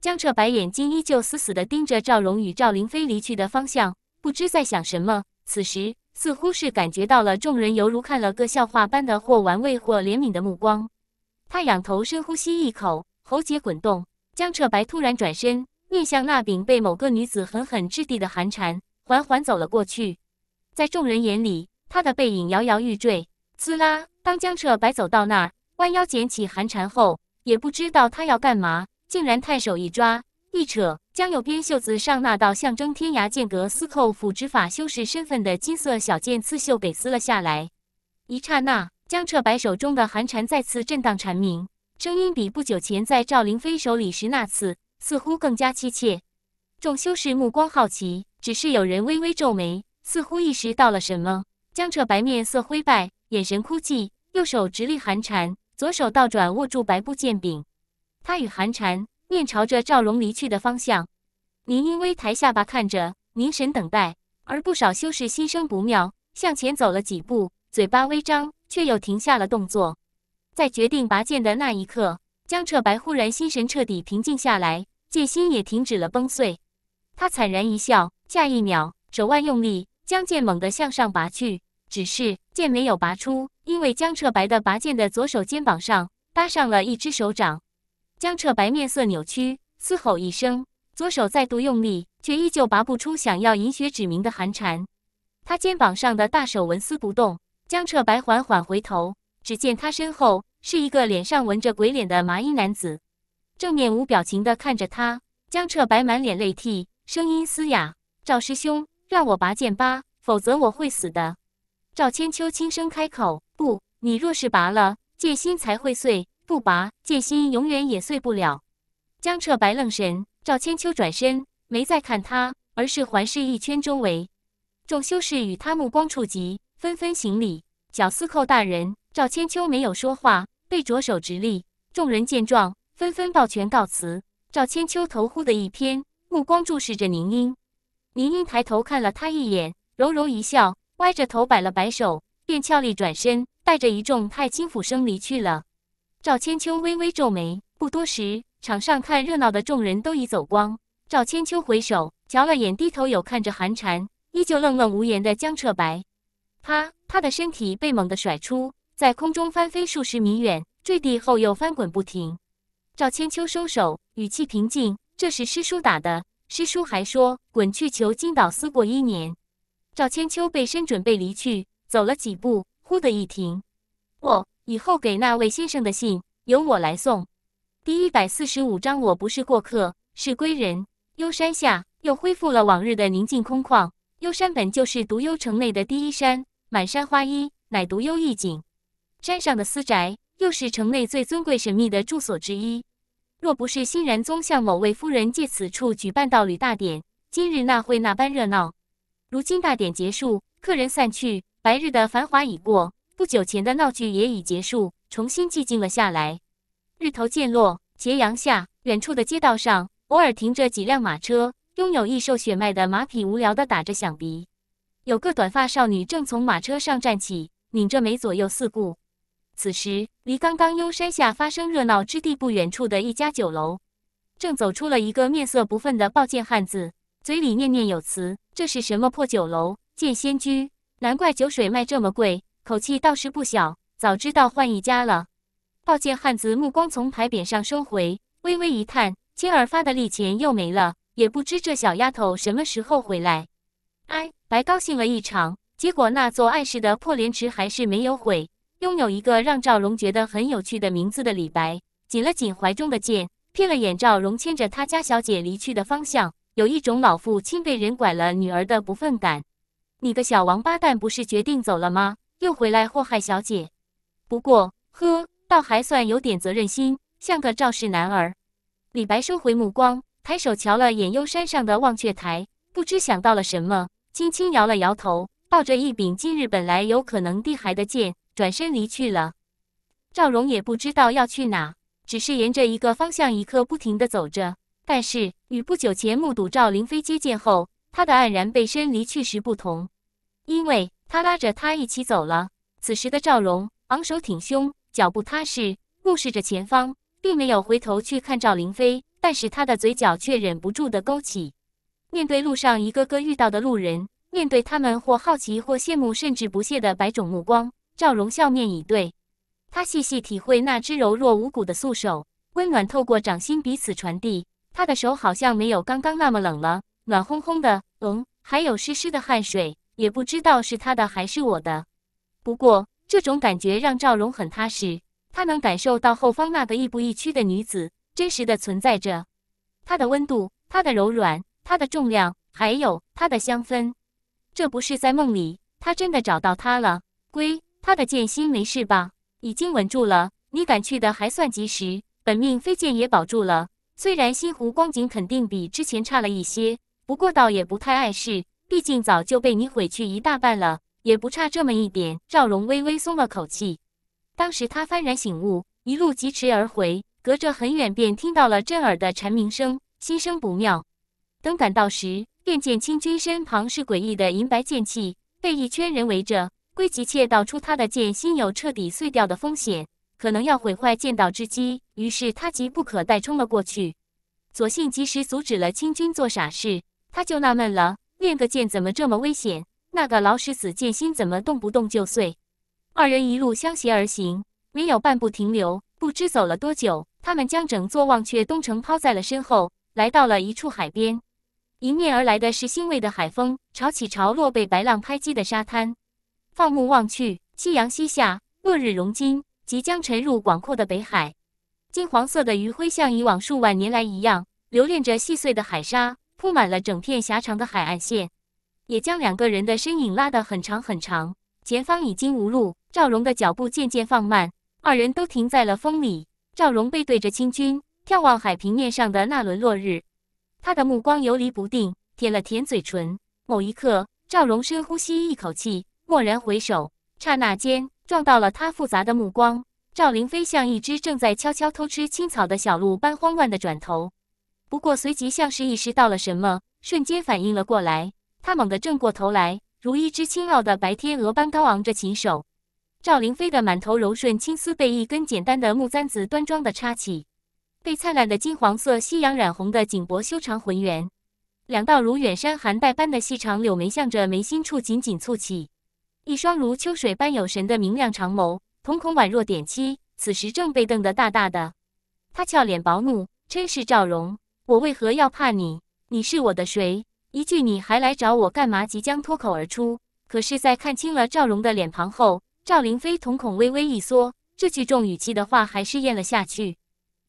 Speaker 1: 江澈白眼睛依旧死死地盯着赵荣与赵凌飞离去的方向，不知在想什么。此时，似乎是感觉到了众人犹如看了个笑话般的或玩味或怜悯的目光，他仰头深呼吸一口，喉结滚动。江澈白突然转身，面向那柄被某个女子狠狠掷地的寒蝉，缓缓走了过去。在众人眼里，他的背影摇摇欲坠。呲啦！当江澈白走到那儿，弯腰捡起寒蝉后，也不知道他要干嘛。竟然探手一抓一扯，将右边袖子上那道象征天涯剑阁司寇府执法修士身份的金色小剑刺绣给撕了下来。一刹那，江澈白手中的寒蝉再次震荡，蝉鸣声音比不久前在赵灵飞手里时那次似乎更加凄切。众修士目光好奇，只是有人微微皱眉，似乎意识到了什么。江澈白面色灰败，眼神枯寂，右手直立寒蝉，左手倒转握住白布剑柄。他与寒蝉面朝着赵龙离去的方向，凝因微抬下巴看着，凝神等待。而不少修士心生不妙，向前走了几步，嘴巴微张，却又停下了动作。在决定拔剑的那一刻，江彻白忽然心神彻底平静下来，剑心也停止了崩碎。他惨然一笑，下一秒，手腕用力，将剑猛地向上拔去。只是剑没有拔出，因为江彻白的拔剑的左手肩膀上搭上了一只手掌。江彻白面色扭曲，嘶吼一声，左手再度用力，却依旧拔不出想要饮血指名的寒蝉。他肩膀上的大手纹丝不动。江彻白缓缓回头，只见他身后是一个脸上纹着鬼脸的麻衣男子，正面无表情地看着他。江彻白满脸泪涕，声音嘶哑：“赵师兄，让我拔剑吧，否则我会死的。”赵千秋轻声开口：“不，你若是拔了，戒心才会碎。”不拔戒心，永远也碎不了。江澈白愣神，赵千秋转身，没再看他，而是环视一圈周围。众修士与他目光触及，纷纷行礼。绞丝扣大人，赵千秋没有说话，被着手直立。众人见状，纷纷抱拳告辞。赵千秋头忽的一偏，目光注视着宁英。宁英抬头看了他一眼，柔柔一笑，歪着头摆了摆手，便俏丽转身，带着一众太清府生离去了。赵千秋微微皱眉，不多时，场上看热闹的众人都已走光。赵千秋回首，瞧了眼低头有看着寒蝉，依旧愣愣无言的江彻白。啪！他的身体被猛地甩出，在空中翻飞数十米远，坠地后又翻滚不停。赵千秋收手，语气平静：“这是师叔打的，师叔还说滚去求金岛思过一年。”赵千秋背身准备离去，走了几步，忽的一停。我。以后给那位先生的信由我来送。第一百四十五章，我不是过客，是归人。幽山下又恢复了往日的宁静空旷。幽山本就是独幽城内的第一山，满山花衣乃独幽一景。山上的私宅又是城内最尊贵神秘的住所之一。若不是欣然宗向某位夫人借此处举办道侣大典，今日那会那般热闹。如今大典结束，客人散去，白日的繁华已过。不久前的闹剧也已结束，重新寂静了下来。日头渐落，斜阳下，远处的街道上偶尔停着几辆马车，拥有异兽血脉的马匹无聊地打着响鼻。有个短发少女正从马车上站起，拧着眉左右四顾。此时，离刚刚幽山下发生热闹之地不远处的一家酒楼，正走出了一个面色不忿的暴剑汉子，嘴里念念有词：“这是什么破酒楼？剑仙居，难怪酒水卖这么贵。”口气倒是不小，早知道换一家了。抱剑汉子目光从牌匾上收回，微微一叹，今儿发的利钱又没了，也不知这小丫头什么时候回来。哎，白高兴了一场，结果那座碍事的破莲池还是没有毁。拥有一个让赵荣觉得很有趣的名字的李白，紧了紧怀中的剑，瞥了眼赵荣牵着他家小姐离去的方向，有一种老父亲被人拐了女儿的不忿感。你个小王八蛋，不是决定走了吗？又回来祸害小姐，不过呵，倒还算有点责任心，像个赵氏男儿。李白收回目光，抬手瞧了眼幽山上的忘却台，不知想到了什么，轻轻摇了摇头，抱着一柄今日本来有可能递还的剑，转身离去了。赵荣也不知道要去哪，只是沿着一个方向一刻不停的走着。但是与不久前目睹赵灵飞接剑后他的黯然背身离去时不同，因为。他拉着他一起走了。此时的赵荣昂首挺胸，脚步踏实，目视着前方，并没有回头去看赵灵飞，但是他的嘴角却忍不住的勾起。面对路上一个个遇到的路人，面对他们或好奇或羡慕，甚至不屑的百种目光，赵荣笑面以对。他细细体会那只柔弱无骨的素手，温暖透过掌心彼此传递。他的手好像没有刚刚那么冷了，暖烘烘的。嗯，还有湿湿的汗水。也不知道是他的还是我的，不过这种感觉让赵荣很踏实。他能感受到后方那个亦步亦趋的女子真实的存在着，她的温度，她的柔软，她的重量，还有她的香氛。这不是在梦里，他真的找到她了。龟，他的剑心没事吧？已经稳住了。你赶去的还算及时，本命飞剑也保住了。虽然西湖光景肯定比之前差了一些，不过倒也不太碍事。毕竟早就被你毁去一大半了，也不差这么一点。赵荣微微松了口气。当时他幡然醒悟，一路疾驰而回，隔着很远便听到了震耳的蝉鸣声，心生不妙。等赶到时，便见清军身旁是诡异的银白剑气，被一圈人围着。归吉切道出他的剑心有彻底碎掉的风险，可能要毁坏剑道之机，于是他急不可待冲了过去，所幸及时阻止了清军做傻事。他就纳闷了。练个剑怎么这么危险？那个老死死剑心怎么动不动就碎？二人一路相携而行，没有半步停留。不知走了多久，他们将整座忘却东城抛在了身后，来到了一处海边。迎面而来的是腥味的海风，潮起潮落，被白浪拍击的沙滩。放目望去，夕阳西下，落日融金，即将沉入广阔的北海。金黄色的余晖像以往数万年来一样，留恋着细碎的海沙。铺满了整片狭长的海岸线，也将两个人的身影拉得很长很长。前方已经无路，赵荣的脚步渐渐放慢，二人都停在了风里。赵荣背对着清军，眺望海平面上的那轮落日，他的目光游离不定，舔了舔嘴唇。某一刻，赵荣深呼吸一口气，蓦然回首，刹那间撞到了他复杂的目光。赵灵飞像一只正在悄悄偷吃青草的小鹿般慌乱的转头。不过随即像是意识到了什么，瞬间反应了过来，他猛地正过头来，如一只青傲的白天鹅般高昂着琴首。赵灵飞的满头柔顺青丝被一根简单的木簪子端庄的插起，被灿烂的金黄色夕阳染红的颈脖修长浑圆，两道如远山寒带般的细长柳眉向着眉心处紧紧蹙起，一双如秋水般有神的明亮长眸，瞳孔宛若点漆，此时正被瞪得大大的。她俏脸薄怒，真是赵容。我为何要怕你？你是我的谁？一句你还来找我干嘛？即将脱口而出，可是，在看清了赵荣的脸庞后，赵林飞瞳孔微微一缩，这句重语气的话还是咽了下去。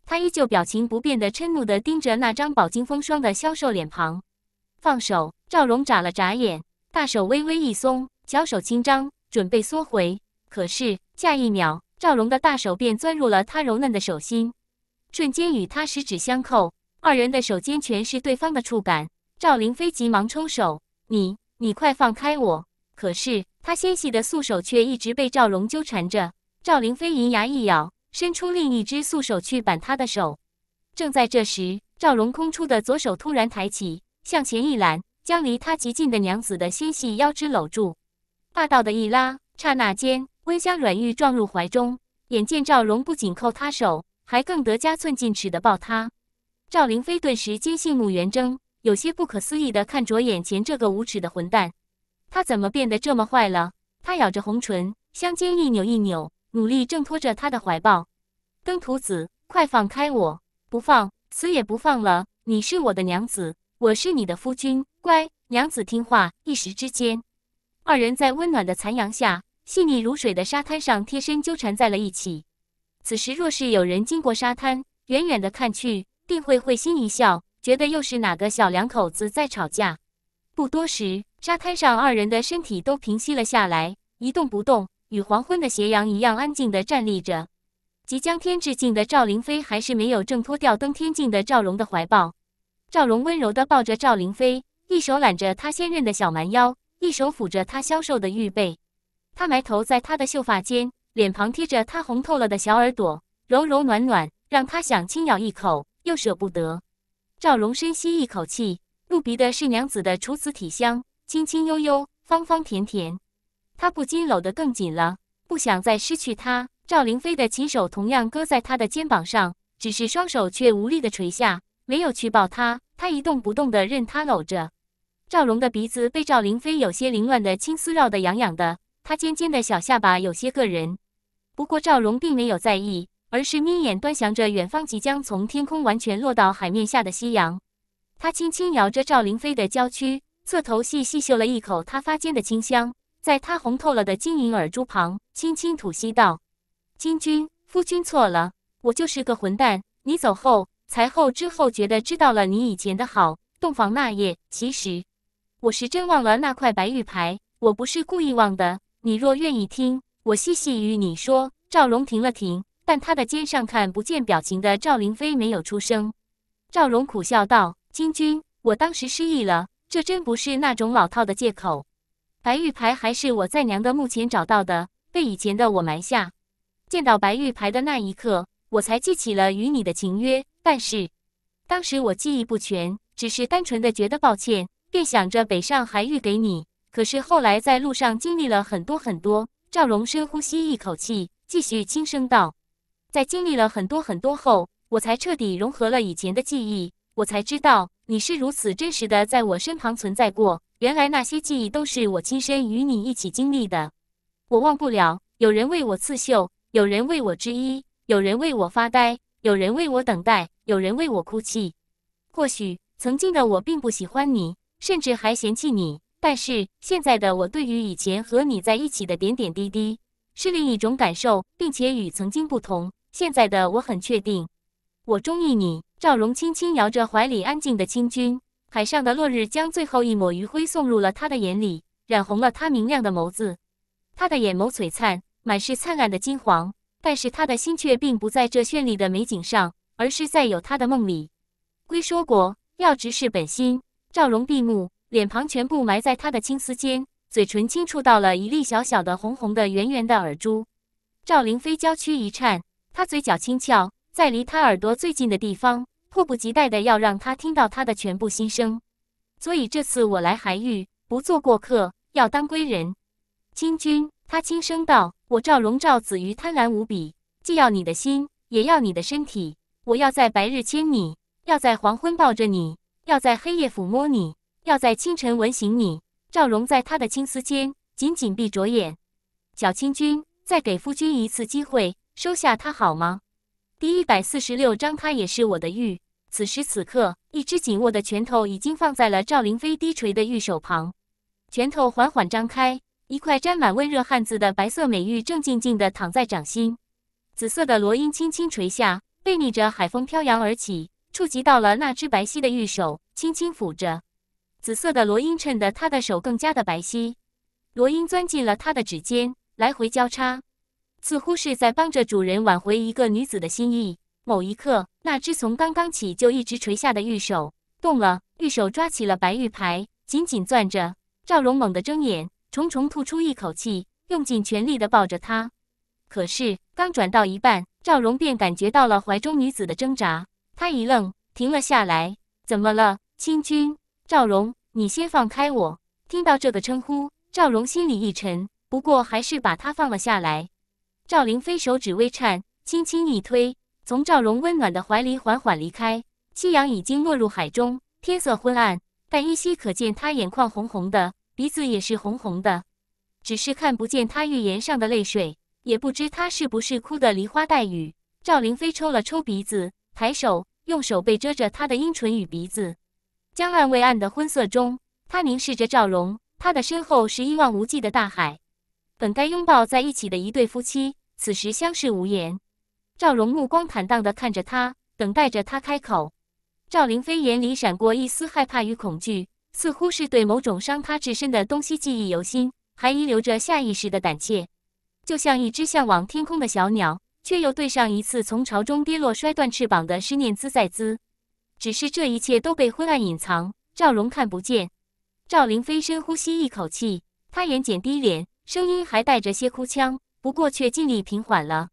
Speaker 1: 他依旧表情不变的嗔怒的盯着那张饱经风霜的消瘦脸庞。放手！赵荣眨了眨眼，大手微微一松，小手轻张，准备缩回。可是下一秒，赵荣的大手便钻入了他柔嫩的手心，瞬间与他十指相扣。二人的手间全是对方的触感，赵灵飞急忙抽手，你你快放开我！可是他纤细的素手却一直被赵龙纠缠着。赵灵飞银牙一咬，伸出另一只素手去扳他的手。正在这时，赵龙空出的左手突然抬起，向前一揽，将离他极近的娘子的纤细腰肢搂住，霸道的一拉，刹那间温香软玉撞入怀中。眼见赵龙不仅扣他手，还更得加寸进尺的抱他。赵灵飞顿时惊信目圆睁，有些不可思议的看着眼前这个无耻的混蛋，他怎么变得这么坏了？他咬着红唇，香肩一扭一扭，努力挣脱着他的怀抱。登徒子，快放开我！不放，死也不放了。你是我的娘子，我是你的夫君，乖，娘子听话。一时之间，二人在温暖的残阳下，细腻如水的沙滩上贴身纠缠在了一起。此时若是有人经过沙滩，远远的看去。定会会心一笑，觉得又是哪个小两口子在吵架。不多时，沙滩上二人的身体都平息了下来，一动不动，与黄昏的斜阳一样安静地站立着。即将天之境的赵灵飞还是没有挣脱掉登天境的赵荣的怀抱。赵荣温柔地抱着赵灵飞，一手揽着她纤韧的小蛮腰，一手抚着她消瘦的玉背。他埋头在她的秀发间，脸庞贴着她红透了的小耳朵，柔柔暖暖，让他想轻咬一口。又舍不得，赵荣深吸一口气，入鼻的是娘子的处子体香，清清幽幽，芳芳甜甜。他不禁搂得更紧了，不想再失去她。赵灵飞的琴手同样搁在他的肩膀上，只是双手却无力地垂下，没有去抱她。他一动不动地任他搂着。赵荣的鼻子被赵灵飞有些凌乱的青丝绕得痒痒的，他尖尖的小下巴有些硌人，不过赵荣并没有在意。而是眯眼端详着远方即将从天空完全落到海面下的夕阳，他轻轻摇着赵凌飞的娇躯，侧头细细嗅了一口她发间的清香，在她红透了的金银耳珠旁轻轻吐息道：“金君夫君错了，我就是个混蛋。你走后才后知后觉的知道了你以前的好。洞房那夜，其实我是真忘了那块白玉牌，我不是故意忘的。你若愿意听，我细细与你说。”赵龙停了停。但他的肩上看不见表情的赵灵飞没有出声。赵荣苦笑道：“金君，我当时失忆了，这真不是那种老套的借口。白玉牌还是我在娘的墓前找到的，被以前的我埋下。见到白玉牌的那一刻，我才记起了与你的情约。但是当时我记忆不全，只是单纯的觉得抱歉，便想着北上还玉给你。可是后来在路上经历了很多很多。”赵荣深呼吸一口气，继续轻声道。在经历了很多很多后，我才彻底融合了以前的记忆。我才知道你是如此真实的在我身旁存在过。原来那些记忆都是我亲身与你一起经历的。我忘不了，有人为我刺绣，有人为我织衣，有人为我发呆，有人为我等待，有人为我哭泣。或许曾经的我并不喜欢你，甚至还嫌弃你。但是现在的我对于以前和你在一起的点点滴滴是另一种感受，并且与曾经不同。现在的我很确定，我中意你。赵荣轻轻摇着怀里安静的清君，海上的落日将最后一抹余晖送入了他的眼里，染红了他明亮的眸子。他的眼眸璀璨，满是灿烂的金黄，但是他的心却并不在这绚丽的美景上，而是在有他的梦里。龟说过要直视本心。赵荣闭目，脸庞全部埋在他的青丝间，嘴唇轻触到了一粒小小的红红的圆圆的耳珠。赵灵飞娇躯一颤。他嘴角轻翘，在离他耳朵最近的地方，迫不及待的要让他听到他的全部心声。所以这次我来韩域，不做过客，要当归人。清君，他轻声道：“我赵荣赵子瑜贪婪无比，既要你的心，也要你的身体。我要在白日牵你，要在黄昏抱着你，要在黑夜抚摸你，要在清晨吻醒你。”赵荣在他的青丝间紧紧闭着眼，小青君，再给夫君一次机会。收下它好吗？第一百四十六章，它也是我的玉。此时此刻，一只紧握的拳头已经放在了赵灵飞低垂的玉手旁，拳头缓缓张开，一块沾满温热汗渍的白色美玉正静静地躺在掌心。紫色的罗英轻轻垂下，背逆着海风飘扬而起，触及到了那只白皙的玉手，轻轻抚着。紫色的罗英衬得他的手更加的白皙，罗英钻进了他的指尖，来回交叉。似乎是在帮着主人挽回一个女子的心意。某一刻，那只从刚刚起就一直垂下的玉手动了，玉手抓起了白玉牌，紧紧攥着。赵荣猛地睁眼，重重吐出一口气，用尽全力的抱着她。可是刚转到一半，赵荣便感觉到了怀中女子的挣扎，他一愣，停了下来。怎么了，清君？赵荣，你先放开我。听到这个称呼，赵荣心里一沉，不过还是把她放了下来。赵灵妃手指微颤，轻轻一推，从赵荣温暖的怀里缓缓离开。夕阳已经落入海中，天色昏暗，但依稀可见她眼眶红红的，鼻子也是红红的，只是看不见她玉颜上的泪水，也不知她是不是哭得梨花带雨。赵灵飞抽了抽鼻子，抬手用手背遮着她的阴唇与鼻子。江岸未暗的昏色中，她凝视着赵荣，她的身后是一望无际的大海。本该拥抱在一起的一对夫妻，此时相视无言。赵荣目光坦荡的看着他，等待着他开口。赵凌飞眼里闪过一丝害怕与恐惧，似乎是对某种伤他至深的东西记忆犹新，还遗留着下意识的胆怯。就像一只向往天空的小鸟，却又对上一次从巢中跌落、摔断翅膀的思念滋在滋。只是这一切都被昏暗隐藏，赵荣看不见。赵凌飞深呼吸一口气，他眼睑低敛。声音还带着些哭腔，不过却尽力平缓了。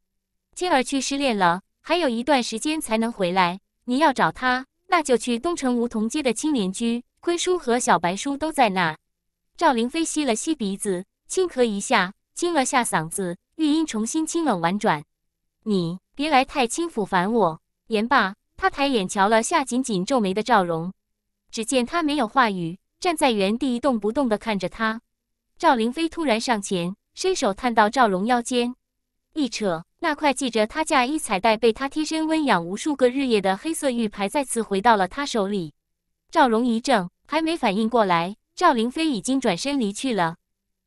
Speaker 1: 青儿去失恋了，还有一段时间才能回来。你要找他，那就去东城梧桐街的青莲居，坤叔和小白叔都在那儿。赵灵飞吸了吸鼻子，轻咳一下，清了下嗓子，玉音重新清冷婉转。你别来太清府烦我。言罢，他抬眼瞧了下紧紧皱眉的赵荣，只见他没有话语，站在原地一动不动地看着她。赵灵飞突然上前，伸手探到赵荣腰间，一扯，那块系着他嫁衣彩带、被他贴身温养无数个日夜的黑色玉牌，再次回到了他手里。赵荣一怔，还没反应过来，赵灵飞已经转身离去了。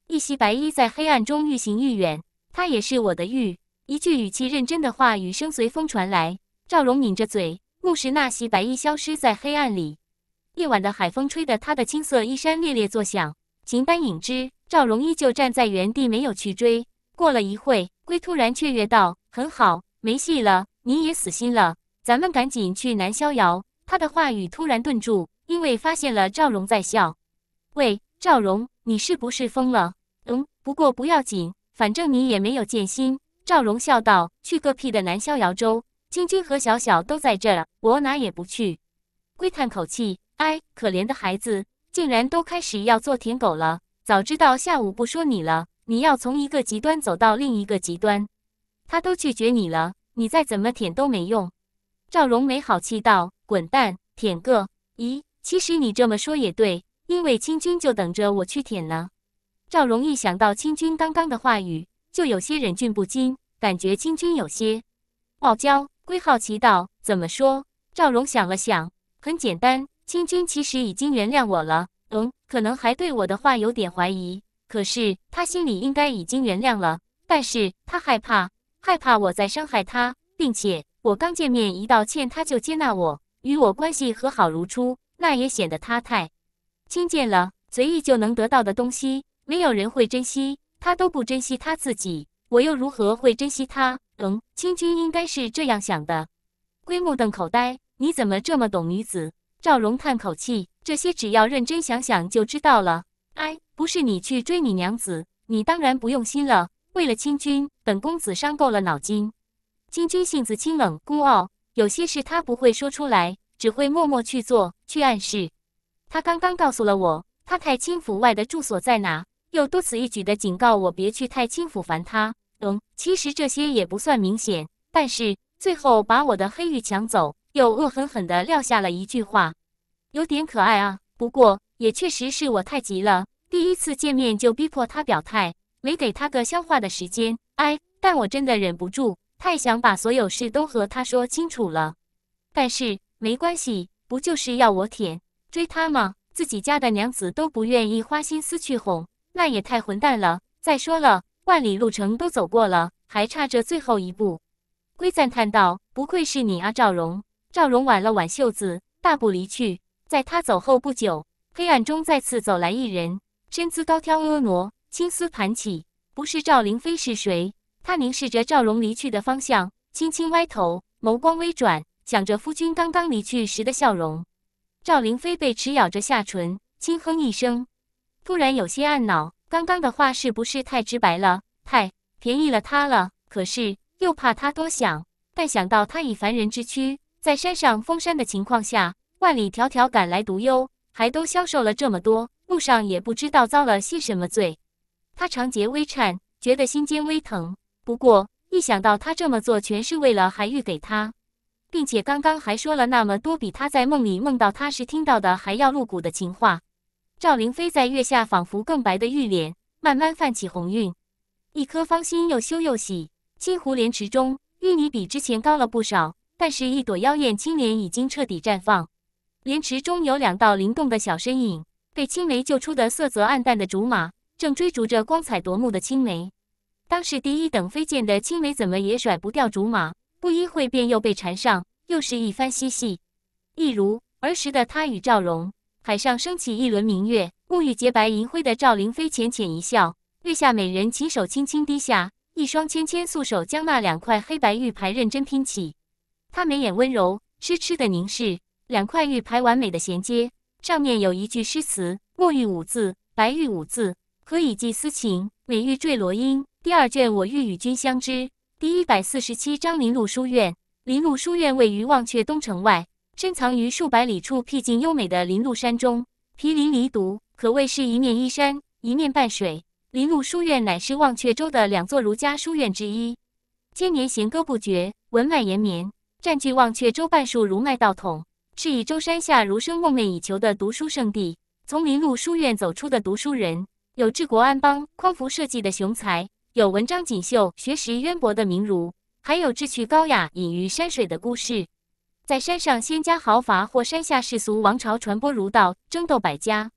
Speaker 1: 一袭白衣在黑暗中愈行愈远。他也是我的玉。一句语气认真的话，语声随风传来。赵荣抿着嘴，目视那袭白衣消失在黑暗里。夜晚的海风吹得他的青色衣衫猎猎作响，形单影只。赵荣依旧站在原地，没有去追。过了一会，龟突然雀跃道：“很好，没戏了，你也死心了，咱们赶紧去南逍遥。”他的话语突然顿住，因为发现了赵荣在笑。“喂，赵荣，你是不是疯了？”“嗯，不过不要紧，反正你也没有剑心。”赵荣笑道：“去个屁的南逍遥州，晶晶和小小都在这儿，我哪也不去。”龟叹口气：“哎，可怜的孩子，竟然都开始要做舔狗了。”早知道下午不说你了，你要从一个极端走到另一个极端，他都拒绝你了，你再怎么舔都没用。赵荣没好气道：“滚蛋，舔个！”咦，其实你这么说也对，因为清军就等着我去舔呢。赵荣一想到清军刚刚的话语，就有些忍俊不禁，感觉清军有些傲娇。归好奇道：“怎么说？”赵荣想了想，很简单，清军其实已经原谅我了。嗯，可能还对我的话有点怀疑，可是他心里应该已经原谅了。但是他害怕，害怕我在伤害他，并且我刚见面一道歉他就接纳我，与我关系和好如初，那也显得他太轻贱了。随意就能得到的东西，没有人会珍惜，他都不珍惜他自己，我又如何会珍惜他？嗯，清君应该是这样想的。龟目瞪口呆，你怎么这么懂女子？赵荣叹口气：“这些只要认真想想就知道了。哎，不是你去追你娘子，你当然不用心了。为了清君，本公子伤够了脑筋。清君性子清冷孤傲，有些事他不会说出来，只会默默去做，去暗示。他刚刚告诉了我，他太清府外的住所在哪，又多此一举地警告我别去太清府烦他。嗯，其实这些也不算明显，但是最后把我的黑玉抢走。”又恶狠狠地撂下了一句话，有点可爱啊。不过也确实是我太急了，第一次见面就逼迫他表态，没给他个消化的时间。哎，但我真的忍不住，太想把所有事都和他说清楚了。但是没关系，不就是要我舔追他吗？自己家的娘子都不愿意花心思去哄，那也太混蛋了。再说了，万里路程都走过了，还差这最后一步。归赞叹道：“不愧是你啊，赵荣。”赵荣挽了挽袖子，大步离去。在他走后不久，黑暗中再次走来一人，身姿高挑婀娜，青丝盘起，不是赵灵妃是谁？他凝视着赵荣离去的方向，轻轻歪头，眸光微转，想着夫君刚刚离去时的笑容。赵灵妃被齿咬着下唇，轻哼一声，突然有些暗恼：刚刚的话是不是太直白了？太便宜了他了。可是又怕他多想，但想到他以凡人之躯。在山上封山的情况下，万里迢迢赶来独幽，还都消瘦了这么多，路上也不知道遭了些什么罪。他长睫微颤，觉得心尖微疼。不过一想到他这么做全是为了还玉给他，并且刚刚还说了那么多比他在梦里梦到他时听到的还要露骨的情话，赵灵飞在月下仿佛更白的玉脸慢慢泛起红晕，一颗芳心又羞又喜。金湖莲池中，淤泥比之前高了不少。但是，一朵妖艳青莲已经彻底绽放。莲池中有两道灵动的小身影，被青梅救出的色泽暗淡的竹马，正追逐着光彩夺目的青梅。当时第一等飞剑的青梅怎么也甩不掉竹马，不一会便又被缠上，又是一番嬉戏。例如儿时的他与赵荣，海上升起一轮明月，沐浴洁白银辉的赵灵飞浅浅一笑，月下美人起手轻轻低下，一双纤纤素手将那两块黑白玉牌认真拼起。他眉眼温柔，痴痴的凝视，两块玉牌完美的衔接，上面有一句诗词：墨玉五字，白玉五字，可以寄私情。美玉坠罗英，第二卷，我欲与君相知，第一百四十七章，林麓书院。林麓书院位于忘却东城外，深藏于数百里处僻静优美的林麓山中，毗邻离独，可谓是一面依山，一面伴水。林麓书院乃是忘却州的两座儒家书院之一，千年弦歌不绝，文脉延绵。占据忘却周半数儒脉道统，是以舟山下儒生梦寐以求的读书圣地。从明禄书院走出的读书人，有治国安邦、匡扶社稷的雄才，有文章锦绣、学识渊博的名儒，还有志趣高雅、隐于山水的孤士。在山上仙家豪伐或山下世俗王朝传播儒道、争斗百家。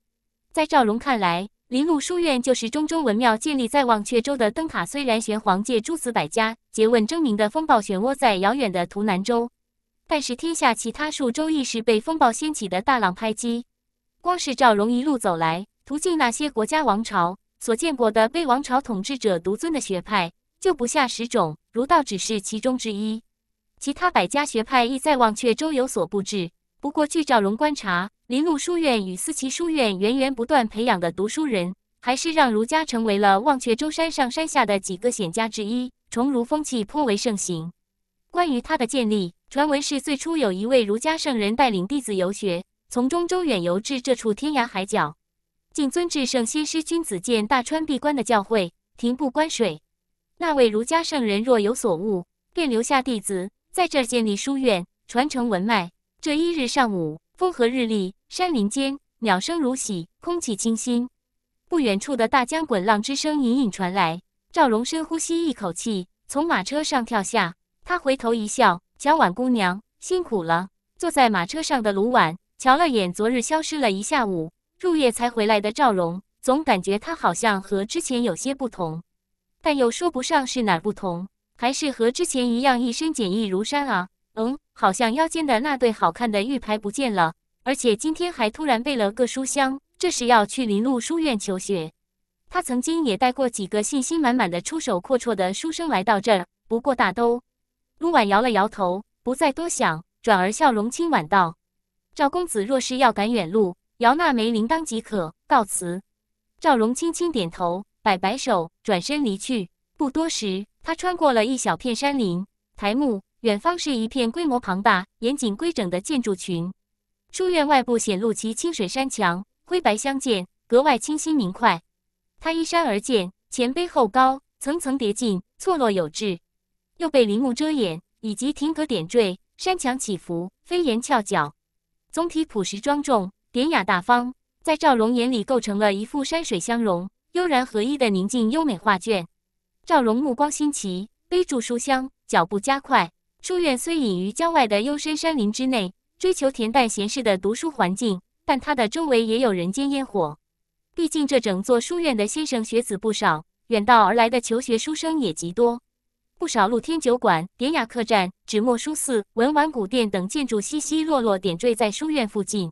Speaker 1: 在赵荣看来，林麓书院就是中州文庙建立在忘却州的灯塔。虽然玄黄界诸子百家诘问争鸣的风暴漩涡在遥远的图南州，但是天下其他数州亦是被风暴掀起的大浪拍击。光是赵荣一路走来，途径那些国家王朝所见过的被王朝统治者独尊的学派，就不下十种，儒道只是其中之一。其他百家学派亦在忘却州有所布置。不过，据赵荣观察，林麓书院与思齐书院源源不断培养的读书人，还是让儒家成为了忘却舟山上山下的几个显家之一，崇儒风气颇为盛行。关于他的建立，传闻是最初有一位儒家圣人带领弟子游学，从中州远游至这处天涯海角，敬遵至圣先师君子见大川闭关的教诲，停步观水。那位儒家圣人若有所悟，便留下弟子在这建立书院，传承文脉。这一日上午，风和日丽，山林间鸟声如洗，空气清新。不远处的大江滚浪之声隐隐传来。赵荣深呼吸一口气，从马车上跳下。他回头一笑：“小婉姑娘，辛苦了。”坐在马车上的卢婉瞧了眼昨日消失了一下午，入夜才回来的赵荣，总感觉他好像和之前有些不同，但又说不上是哪儿不同，还是和之前一样，一身简易如山啊。嗯，好像腰间的那对好看的玉牌不见了，而且今天还突然背了个书箱，这是要去林路书院求学。他曾经也带过几个信心满满的、出手阔绰的书生来到这儿，不过大都。陆婉摇了摇头，不再多想，转而笑容轻婉道：“赵公子，若是要赶远路，摇那枚铃铛即可告辞。”赵荣轻轻点头，摆摆手，转身离去。不多时，他穿过了一小片山林，抬目。远方是一片规模庞大、严谨规整的建筑群。书院外部显露其清水山墙，灰白相间，格外清新明快。它依山而建，前卑后高，层层叠进，错落有致，又被林木遮掩，以及亭阁点缀。山墙起伏，飞檐翘角，总体朴实庄重、典雅大方。在赵荣眼里，构成了一幅山水相融、悠然合一的宁静优美画卷。赵荣目光新奇，背住书香，脚步加快。书院虽隐于郊外的幽深山林之内，追求恬淡闲适的读书环境，但它的周围也有人间烟火。毕竟这整座书院的先生学子不少，远道而来的求学书生也极多。不少露天酒馆、典雅客栈、纸墨书肆、文玩古店等建筑稀稀落落点缀在书院附近，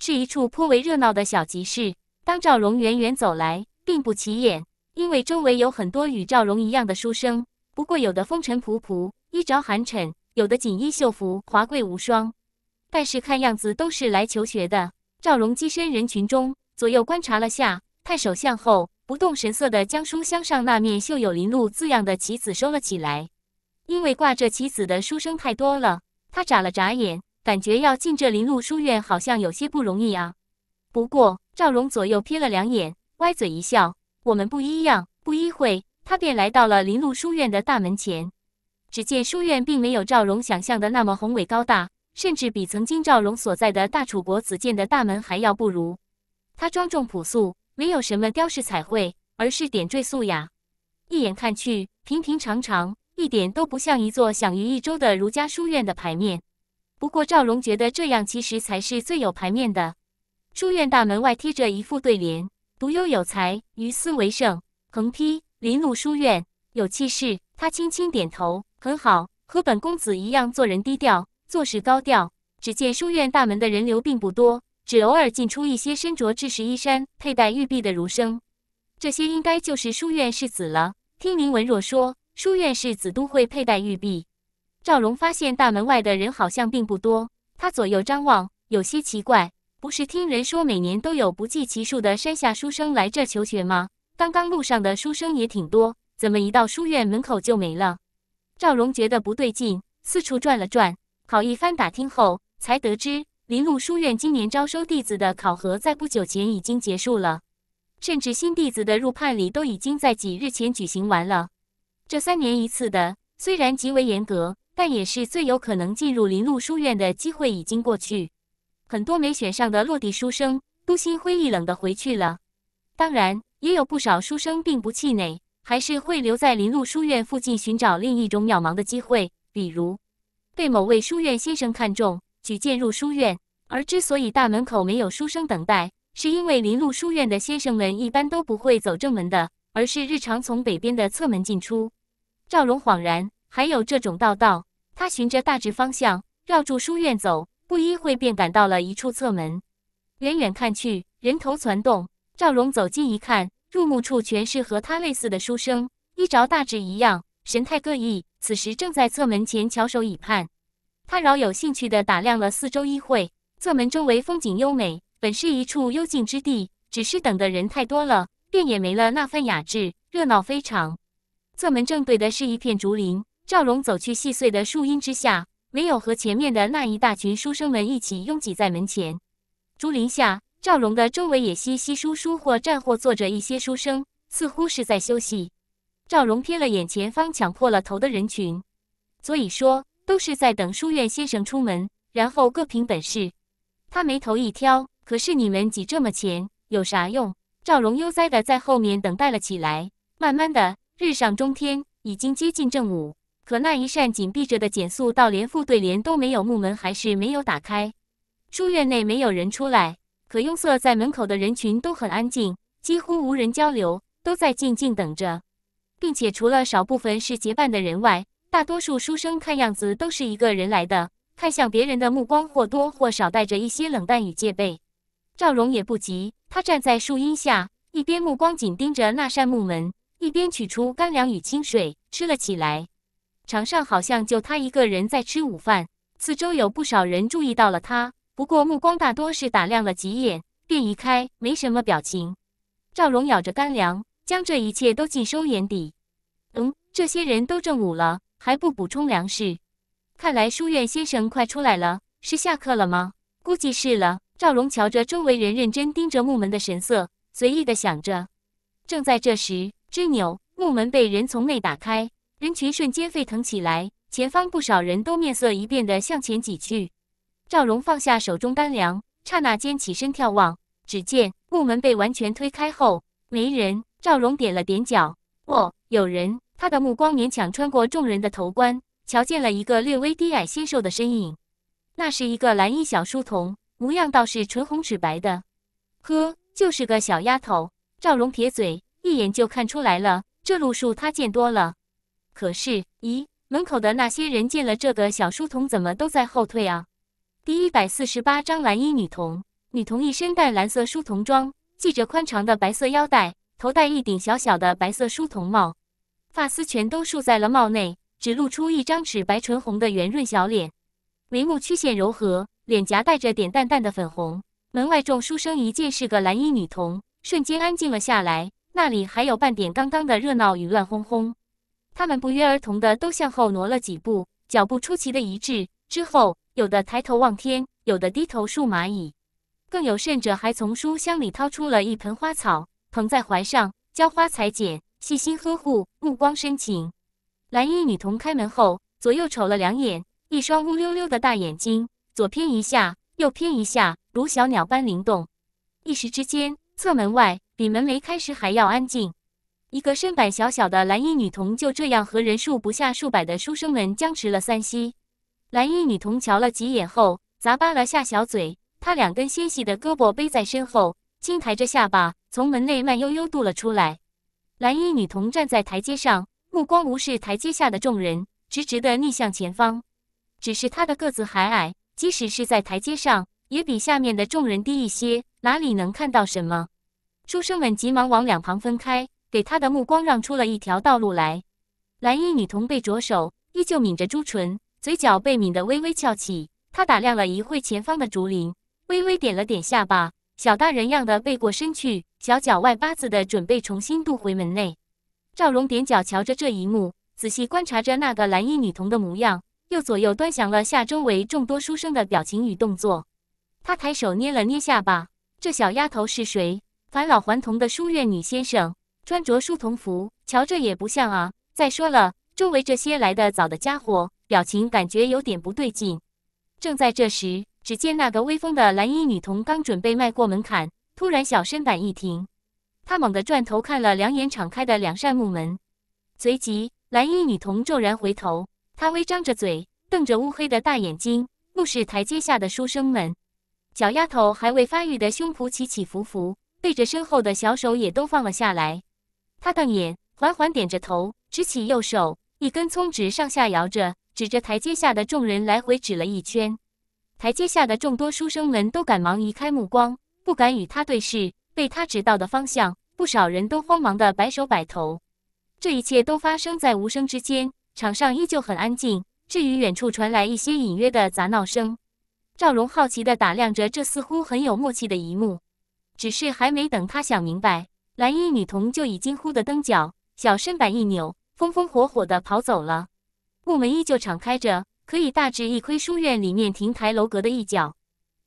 Speaker 1: 是一处颇为热闹的小集市。当赵荣远远走来，并不起眼，因为周围有很多与赵荣一样的书生，不过有的风尘仆仆。衣着寒碜，有的锦衣绣服，华贵无双，但是看样子都是来求学的。赵荣跻身人群中，左右观察了下，探守向后，不动神色地将书箱上那面绣有“林禄”字样的棋子收了起来。因为挂着棋子的书生太多了，他眨了眨眼，感觉要进这林禄书院好像有些不容易啊。不过赵荣左右瞥了两眼，歪嘴一笑：“我们不一样。”不一会，他便来到了林禄书院的大门前。只见书院并没有赵荣想象的那么宏伟高大，甚至比曾经赵荣所在的大楚国子建的大门还要不如。它庄重朴素，没有什么雕饰彩绘，而是点缀素雅，一眼看去平平常常，一点都不像一座享誉一周的儒家书院的牌面。不过赵荣觉得这样其实才是最有牌面的。书院大门外贴着一副对联：“独优有才，于斯为盛。”横批：“林麓书院，有气势。”他轻轻点头。很好，和本公子一样，做人低调，做事高调。只见书院大门的人流并不多，只偶尔进出一些身着制式衣衫、佩戴玉璧的儒生。这些应该就是书院士子了。听林文若说，书院士子都会佩戴玉璧。赵荣发现大门外的人好像并不多，他左右张望，有些奇怪。不是听人说每年都有不计其数的山下书生来这求学吗？刚刚路上的书生也挺多，怎么一到书院门口就没了？赵荣觉得不对劲，四处转了转，好一番打听后，才得知林路书院今年招收弟子的考核在不久前已经结束了，甚至新弟子的入判礼都已经在几日前举行完了。这三年一次的，虽然极为严格，但也是最有可能进入林路书院的机会已经过去。很多没选上的落地书生都心灰意冷的回去了，当然，也有不少书生并不气馁。还是会留在林路书院附近寻找另一种渺茫的机会，比如被某位书院先生看中，举荐入书院。而之所以大门口没有书生等待，是因为林路书院的先生们一般都不会走正门的，而是日常从北边的侧门进出。赵荣恍然，还有这种道道。他循着大致方向绕住书院走，不一会便赶到了一处侧门。远远看去，人头攒动。赵荣走近一看。入目处全是和他类似的书生，衣着大致一样，神态各异。此时正在侧门前翘首以盼。他饶有兴趣地打量了四周一会。侧门周围风景优美，本是一处幽静之地，只是等的人太多了，便也没了那份雅致，热闹非常。侧门正对的是一片竹林，赵荣走去细碎的树荫之下，没有和前面的那一大群书生们一起拥挤在门前。竹林下。赵荣的周围也稀稀疏疏或站或坐着一些书生，似乎是在休息。赵荣瞥了眼前方抢破了头的人群，所以说都是在等书院先生出门，然后各凭本事。他眉头一挑，可是你们挤这么前有啥用？赵荣悠哉的在后面等待了起来。慢慢的，日上中天，已经接近正午，可那一扇紧闭着的减速道连副对联都没有，木门还是没有打开。书院内没有人出来。可拥塞在门口的人群都很安静，几乎无人交流，都在静静等着。并且除了少部分是结伴的人外，大多数书生看样子都是一个人来的，看向别人的目光或多或少带着一些冷淡与戒备。赵荣也不急，他站在树荫下，一边目光紧盯着那扇木门，一边取出干粮与清水吃了起来。场上好像就他一个人在吃午饭，四周有不少人注意到了他。不过目光大多是打量了几眼便移开，没什么表情。赵荣咬着干粮，将这一切都尽收眼底。嗯，这些人都正午了还不补充粮食，看来书院先生快出来了，是下课了吗？估计是了。赵荣瞧着周围人认真盯着木门的神色，随意的想着。正在这时，吱扭，木门被人从内打开，人群瞬间沸腾起来，前方不少人都面色一变的向前挤去。赵荣放下手中干粮，刹那间起身眺望，只见木门被完全推开后，没人。赵荣点了点脚，哦，有人。他的目光勉强穿过众人的头冠，瞧见了一个略微低矮纤瘦的身影。那是一个蓝衣小书童，模样倒是唇红齿白的。呵，就是个小丫头。赵荣撇嘴，一眼就看出来了，这路数他见多了。可是，咦，门口的那些人见了这个小书童，怎么都在后退啊？第一百四十八张，蓝衣女童，女童一身淡蓝色书童装，系着宽长的白色腰带，头戴一顶小小的白色书童帽，发丝全都束在了帽内，只露出一张齿白唇红的圆润小脸，眉目曲线柔和，脸颊带着点淡淡的粉红。门外众书生一见是个蓝衣女童，瞬间安静了下来，那里还有半点刚刚的热闹与乱哄哄。他们不约而同的都向后挪了几步，脚步出奇的一致。之后。有的抬头望天，有的低头数蚂蚁，更有甚者还从书箱里掏出了一盆花草，捧在怀上浇花裁剪，细心呵护，目光深情。蓝衣女童开门后，左右瞅了两眼，一双乌溜溜的大眼睛，左偏一下，右偏一下，如小鸟般灵动。一时之间，侧门外比门没开时还要安静。一个身板小小的蓝衣女童就这样和人数不下数百的书生们僵持了三息。蓝衣女童瞧了几眼后，咂巴了下小嘴。她两根纤细的胳膊背在身后，轻抬着下巴，从门内慢悠悠踱了出来。蓝衣女童站在台阶上，目光无视台阶下的众人，直直地逆向前方。只是她的个子还矮，即使是在台阶上，也比下面的众人低一些，哪里能看到什么？书生们急忙往两旁分开，给她的目光让出了一条道路来。蓝衣女童被着手，依旧抿着朱唇。嘴角被抿得微微翘起，他打量了一会前方的竹林，微微点了点下巴，小大人样的背过身去，小脚外八字的准备重新渡回门内。赵荣踮脚瞧着这一幕，仔细观察着那个蓝衣女童的模样，又左右端详了下周围众多书生的表情与动作。他抬手捏了捏下巴，这小丫头是谁？返老还童的书院女先生，穿着书童服，瞧着也不像啊。再说了，周围这些来的早的家伙。表情感觉有点不对劲。正在这时，只见那个威风的蓝衣女童刚准备迈过门槛，突然小身板一停，她猛地转头看了两眼敞开的两扇木门，随即蓝衣女童骤然回头，她微张着嘴，瞪着乌黑的大眼睛，怒视台阶下的书生们。小丫头还未发育的胸脯起起伏伏，背着身后的小手也都放了下来。她瞪眼，缓缓点着头，直起右手一根葱直上下摇着。指着台阶下的众人来回指了一圈，台阶下的众多书生们都赶忙移开目光，不敢与他对视。被他指到的方向，不少人都慌忙的摆手摆头。这一切都发生在无声之间，场上依旧很安静。至于远处传来一些隐约的杂闹声，赵荣好奇地打量着这似乎很有默契的一幕。只是还没等他想明白，蓝衣女童就已经忽地蹬脚，小身板一扭，风风火火地跑走了。木门依旧敞开着，可以大致一窥书院里面亭台楼阁的一角。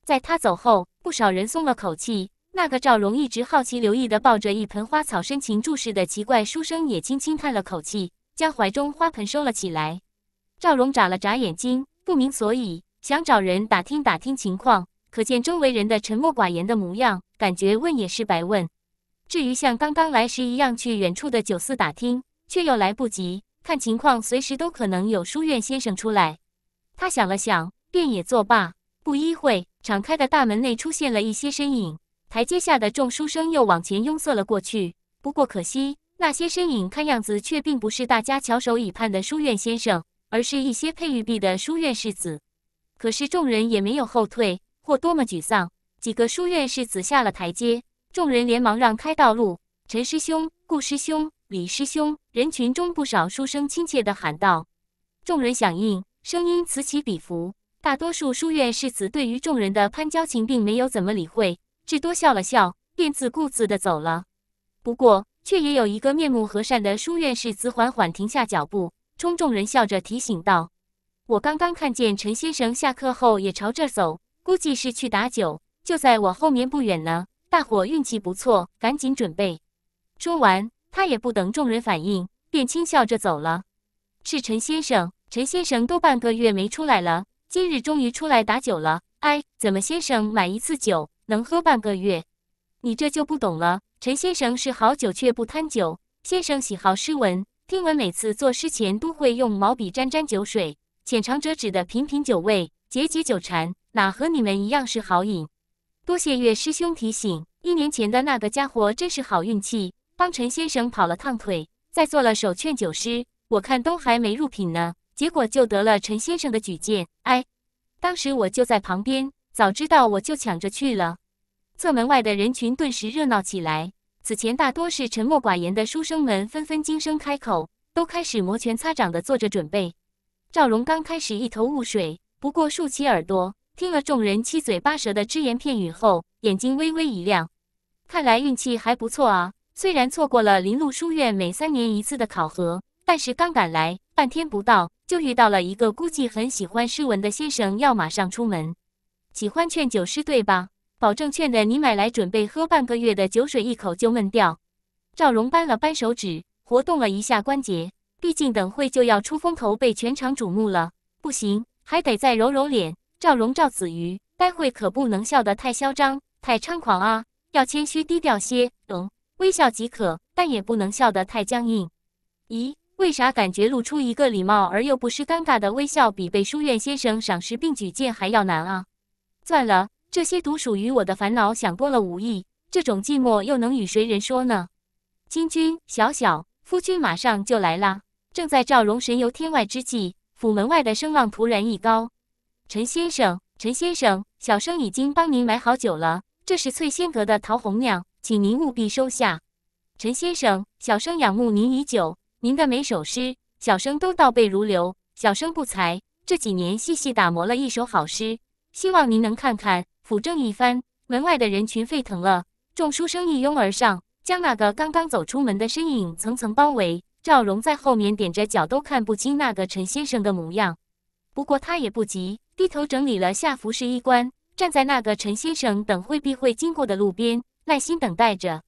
Speaker 1: 在他走后，不少人松了口气。那个赵荣一直好奇留意的抱着一盆花草、深情注视的奇怪书生也轻轻叹了口气，将怀中花盆收了起来。赵荣眨了眨眼睛，不明所以，想找人打听打听情况。可见周围人的沉默寡言的模样，感觉问也是白问。至于像刚刚来时一样去远处的酒肆打听，却又来不及。看情况，随时都可能有书院先生出来。他想了想，便也作罢。不一会，敞开的大门内出现了一些身影，台阶下的众书生又往前拥塞了过去。不过可惜，那些身影看样子却并不是大家翘首以盼的书院先生，而是一些佩玉璧的书院世子。可是众人也没有后退，或多么沮丧。几个书院世子下了台阶，众人连忙让开道路。陈师兄、顾师兄、李师兄。人群中不少书生亲切的喊道，众人响应，声音此起彼伏。大多数书院士子对于众人的攀交情并没有怎么理会，至多笑了笑，便自顾自的走了。不过，却也有一个面目和善的书院士子缓缓停下脚步，冲众人笑着提醒道：“我刚刚看见陈先生下课后也朝这走，估计是去打酒，就在我后面不远呢。大伙运气不错，赶紧准备。”说完。他也不等众人反应，便轻笑着走了。是陈先生，陈先生都半个月没出来了，今日终于出来打酒了。哎，怎么先生买一次酒能喝半个月？你这就不懂了。陈先生是好酒却不贪酒，先生喜好诗文，听闻每次作诗前都会用毛笔沾沾酒水，浅尝辄止的品品酒味，解解酒馋，哪和你们一样是好饮。多谢岳师兄提醒，一年前的那个家伙真是好运气。帮陈先生跑了趟腿，再做了首劝酒诗，我看都还没入品呢，结果就得了陈先生的举荐。哎，当时我就在旁边，早知道我就抢着去了。侧门外的人群顿时热闹起来，此前大多是沉默寡言的书生们纷纷惊声开口，都开始摩拳擦掌地做着准备。赵荣刚开始一头雾水，不过竖起耳朵听了众人七嘴八舌的只言片语后，眼睛微微一亮，看来运气还不错啊。虽然错过了林路书院每三年一次的考核，但是刚赶来，半天不到就遇到了一个估计很喜欢诗文的先生，要马上出门。喜欢劝酒师对吧？保证劝的你买来准备喝半个月的酒水，一口就闷掉。赵荣扳了扳手指，活动了一下关节，毕竟等会就要出风头，被全场瞩目了。不行，还得再揉揉脸。赵荣赵子瑜，待会可不能笑得太嚣张，太猖狂啊，要谦虚低调些。懂。微笑即可，但也不能笑得太僵硬。咦，为啥感觉露出一个礼貌而又不失尴尬的微笑，比被书院先生赏识并举荐还要难啊？算了，这些独属于我的烦恼想多了无益。这种寂寞又能与谁人说呢？金君，小小夫君马上就来啦！正在赵荣神游天外之际，府门外的声浪突然一高：“陈先生，陈先生，小生已经帮您买好酒了，这是翠仙阁的桃红酿。”请您务必收下，陈先生，小生仰慕您已久，您的每首诗，小生都倒背如流。小生不才，这几年细细打磨了一首好诗，希望您能看看，斧正一番。门外的人群沸腾了，众书生一拥而上，将那个刚刚走出门的身影层层包围。赵荣在后面踮着脚，都看不清那个陈先生的模样。不过他也不急，低头整理了下服饰衣冠，站在那个陈先生等会必会经过的路边。耐心等待着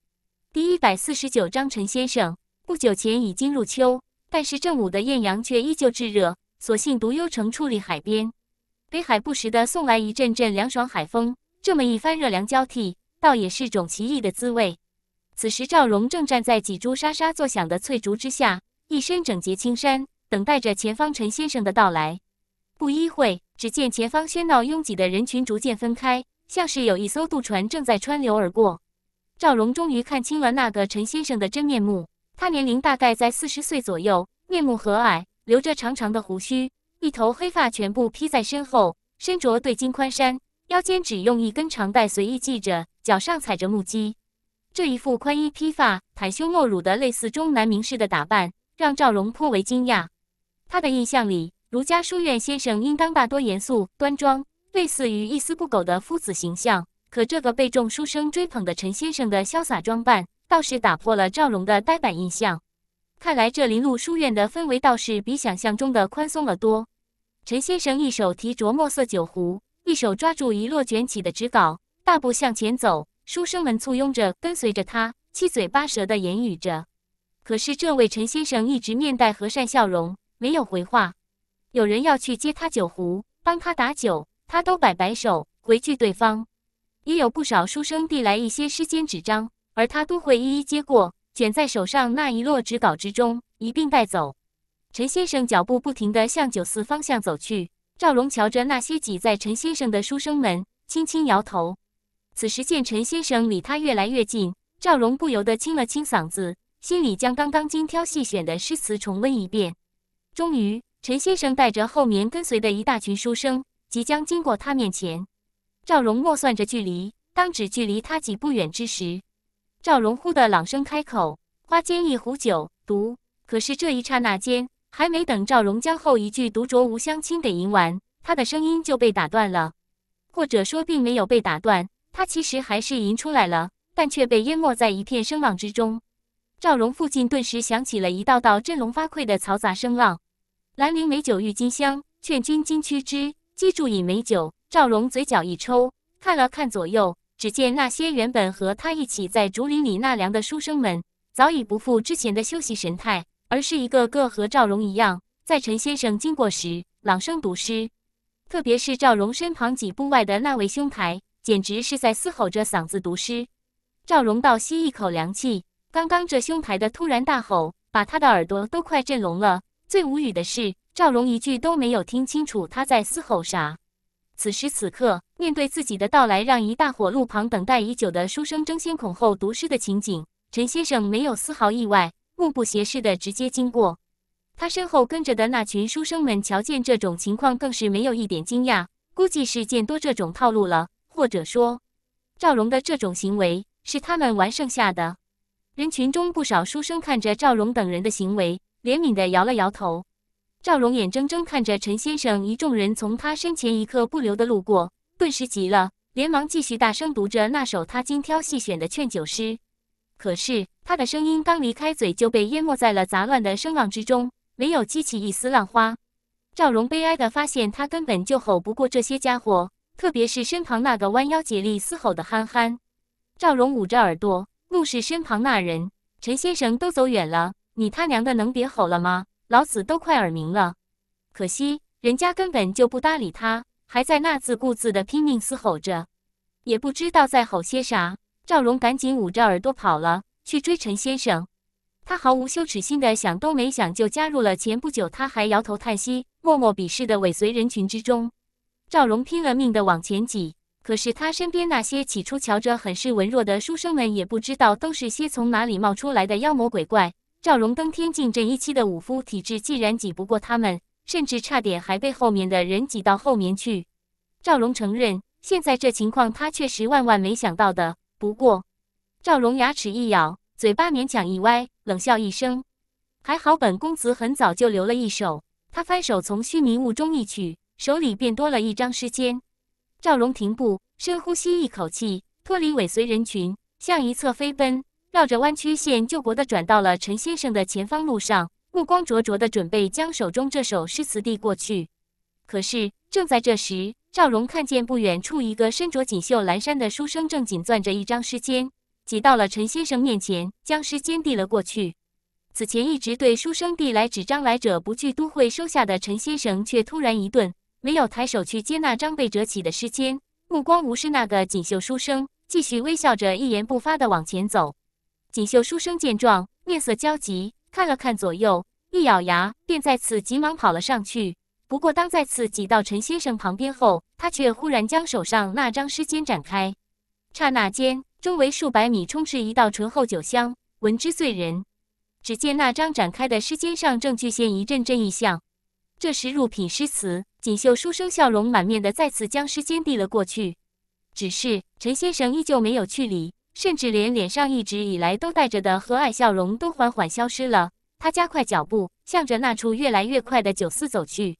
Speaker 1: 第一百四十九章。陈先生不久前已经入秋，但是正午的艳阳却依旧炙热。所幸独幽城矗立海边，北海不时的送来一阵阵凉爽海风。这么一番热凉交替，倒也是种奇异的滋味。此时赵荣正站在几株沙沙作响的翠竹之下，一身整洁青衫，等待着前方陈先生的到来。不一会，只见前方喧闹拥挤的人群逐渐分开，像是有一艘渡船正在穿流而过。赵荣终于看清了那个陈先生的真面目。他年龄大概在四十岁左右，面目和蔼，留着长长的胡须，一头黑发全部披在身后，身着对襟宽衫，腰间只用一根长带随意系着，脚上踩着木屐。这一副宽衣披发、袒胸露乳的类似中南明士的打扮，让赵荣颇为惊讶。他的印象里，儒家书院先生应当大多严肃端庄，类似于一丝不苟的夫子形象。可这个被众书生追捧的陈先生的潇洒装扮，倒是打破了赵荣的呆板印象。看来这林鹿书院的氛围倒是比想象中的宽松了多。陈先生一手提着墨色酒壶，一手抓住一摞卷起的纸稿，大步向前走。书生们簇拥着跟随着他，七嘴八舌地言语着。可是这位陈先生一直面带和善笑容，没有回话。有人要去接他酒壶，帮他打酒，他都摆摆手回拒对方。也有不少书生递来一些诗笺纸张，而他都会一一接过，卷在手上那一摞纸稿之中，一并带走。陈先生脚步不停地向酒肆方向走去。赵荣瞧着那些挤在陈先生的书生们，轻轻摇头。此时见陈先生离他越来越近，赵荣不由得清了清嗓子，心里将刚刚精挑细选的诗词重温一遍。终于，陈先生带着后面跟随的一大群书生即将经过他面前。赵荣默算着距离，当只距离他几步远之时，赵荣忽地朗声开口：“花间一壶酒，独。”可是这一刹那间，还没等赵荣将后一句“独酌无相亲”给吟完，他的声音就被打断了，或者说并没有被打断，他其实还是吟出来了，但却被淹没在一片声浪之中。赵荣附近顿时响起了一道道振聋发聩的嘈杂声浪：“兰陵美酒郁金香，劝君今驱之，击住饮美酒。”赵荣嘴角一抽，看了看左右，只见那些原本和他一起在竹林里纳凉的书生们，早已不复之前的休息神态，而是一个个和赵荣一样，在陈先生经过时朗声读诗。特别是赵荣身旁几步外的那位兄台，简直是在嘶吼着嗓子读诗。赵荣倒吸一口凉气，刚刚这兄台的突然大吼，把他的耳朵都快震聋了。最无语的是，赵荣一句都没有听清楚他在嘶吼啥。此时此刻，面对自己的到来，让一大伙路旁等待已久的书生争先恐后读诗的情景，陈先生没有丝毫意外，目不斜视的直接经过。他身后跟着的那群书生们瞧见这种情况，更是没有一点惊讶，估计是见多这种套路了，或者说，赵荣的这种行为是他们玩剩下的。人群中不少书生看着赵荣等人的行为，怜悯的摇了摇头。赵荣眼睁睁看着陈先生一众人从他身前一刻不留的路过，顿时急了，连忙继续大声读着那首他精挑细选的劝酒诗。可是他的声音刚离开嘴，就被淹没在了杂乱的声浪之中，没有激起一丝浪花。赵荣悲哀的发现，他根本就吼不过这些家伙，特别是身旁那个弯腰竭力嘶吼的憨憨。赵荣捂着耳朵，怒视身旁那人：“陈先生都走远了，你他娘的能别吼了吗？”老子都快耳鸣了，可惜人家根本就不搭理他，还在那自顾自的拼命嘶吼着，也不知道在吼些啥。赵荣赶紧捂着耳朵跑了，去追陈先生。他毫无羞耻心的想都没想就加入了。前不久他还摇头叹息，默默鄙视的尾随人群之中。赵荣拼了命的往前挤，可是他身边那些起初瞧着很是文弱的书生们，也不知道都是些从哪里冒出来的妖魔鬼怪。赵荣登天境这一期的武夫体质，既然挤不过他们，甚至差点还被后面的人挤到后面去。赵荣承认，现在这情况他确实万万没想到的。不过，赵荣牙齿一咬，嘴巴勉强一歪，冷笑一声：“还好，本公子很早就留了一手。”他翻手从须弥物中一取，手里便多了一张时间。赵荣停步，深呼吸一口气，脱离尾随人群，向一侧飞奔。绕着弯曲线救国的转到了陈先生的前方路上，目光灼灼地准备将手中这首诗词递过去。可是正在这时，赵荣看见不远处一个身着锦绣蓝衫的书生正紧攥着一张诗笺，挤到了陈先生面前，将诗笺递了过去。此前一直对书生递来纸张，来者不拒都会收下的陈先生，却突然一顿，没有抬手去接纳张被折起的诗笺，目光无视那个锦绣书生，继续微笑着一言不发地往前走。锦绣书生见状，面色焦急，看了看左右，一咬牙，便再次急忙跑了上去。不过，当再次挤到陈先生旁边后，他却忽然将手上那张诗笺展开。刹那间，周围数百米充斥一道醇厚酒香，闻之醉人。只见那张展开的诗笺上正具现一阵阵异象。这时入品诗词，锦绣书生笑容满面的再次将诗笺递了过去。只是陈先生依旧没有去理。甚至连脸上一直以来都带着的和蔼笑容都缓缓消失了。他加快脚步，向着那处越来越快的酒肆走去。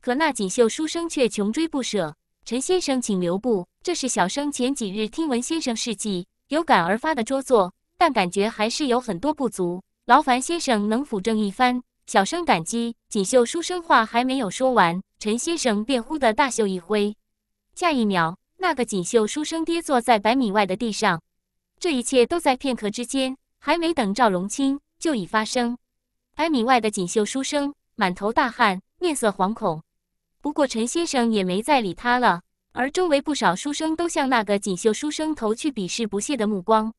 Speaker 1: 可那锦绣书生却穷追不舍：“陈先生，请留步，这是小生前几日听闻先生事迹，有感而发的拙作，但感觉还是有很多不足，劳烦先生能辅正一番，小生感激。”锦绣书生话还没有说完，陈先生便忽地大袖一挥，下一秒，那个锦绣书生跌坐在百米外的地上。这一切都在片刻之间，还没等赵荣清就已发生。百米外的锦绣书生满头大汗，面色惶恐。不过陈先生也没再理他了。而周围不少书生都向那个锦绣书生投去鄙视、不屑的目光。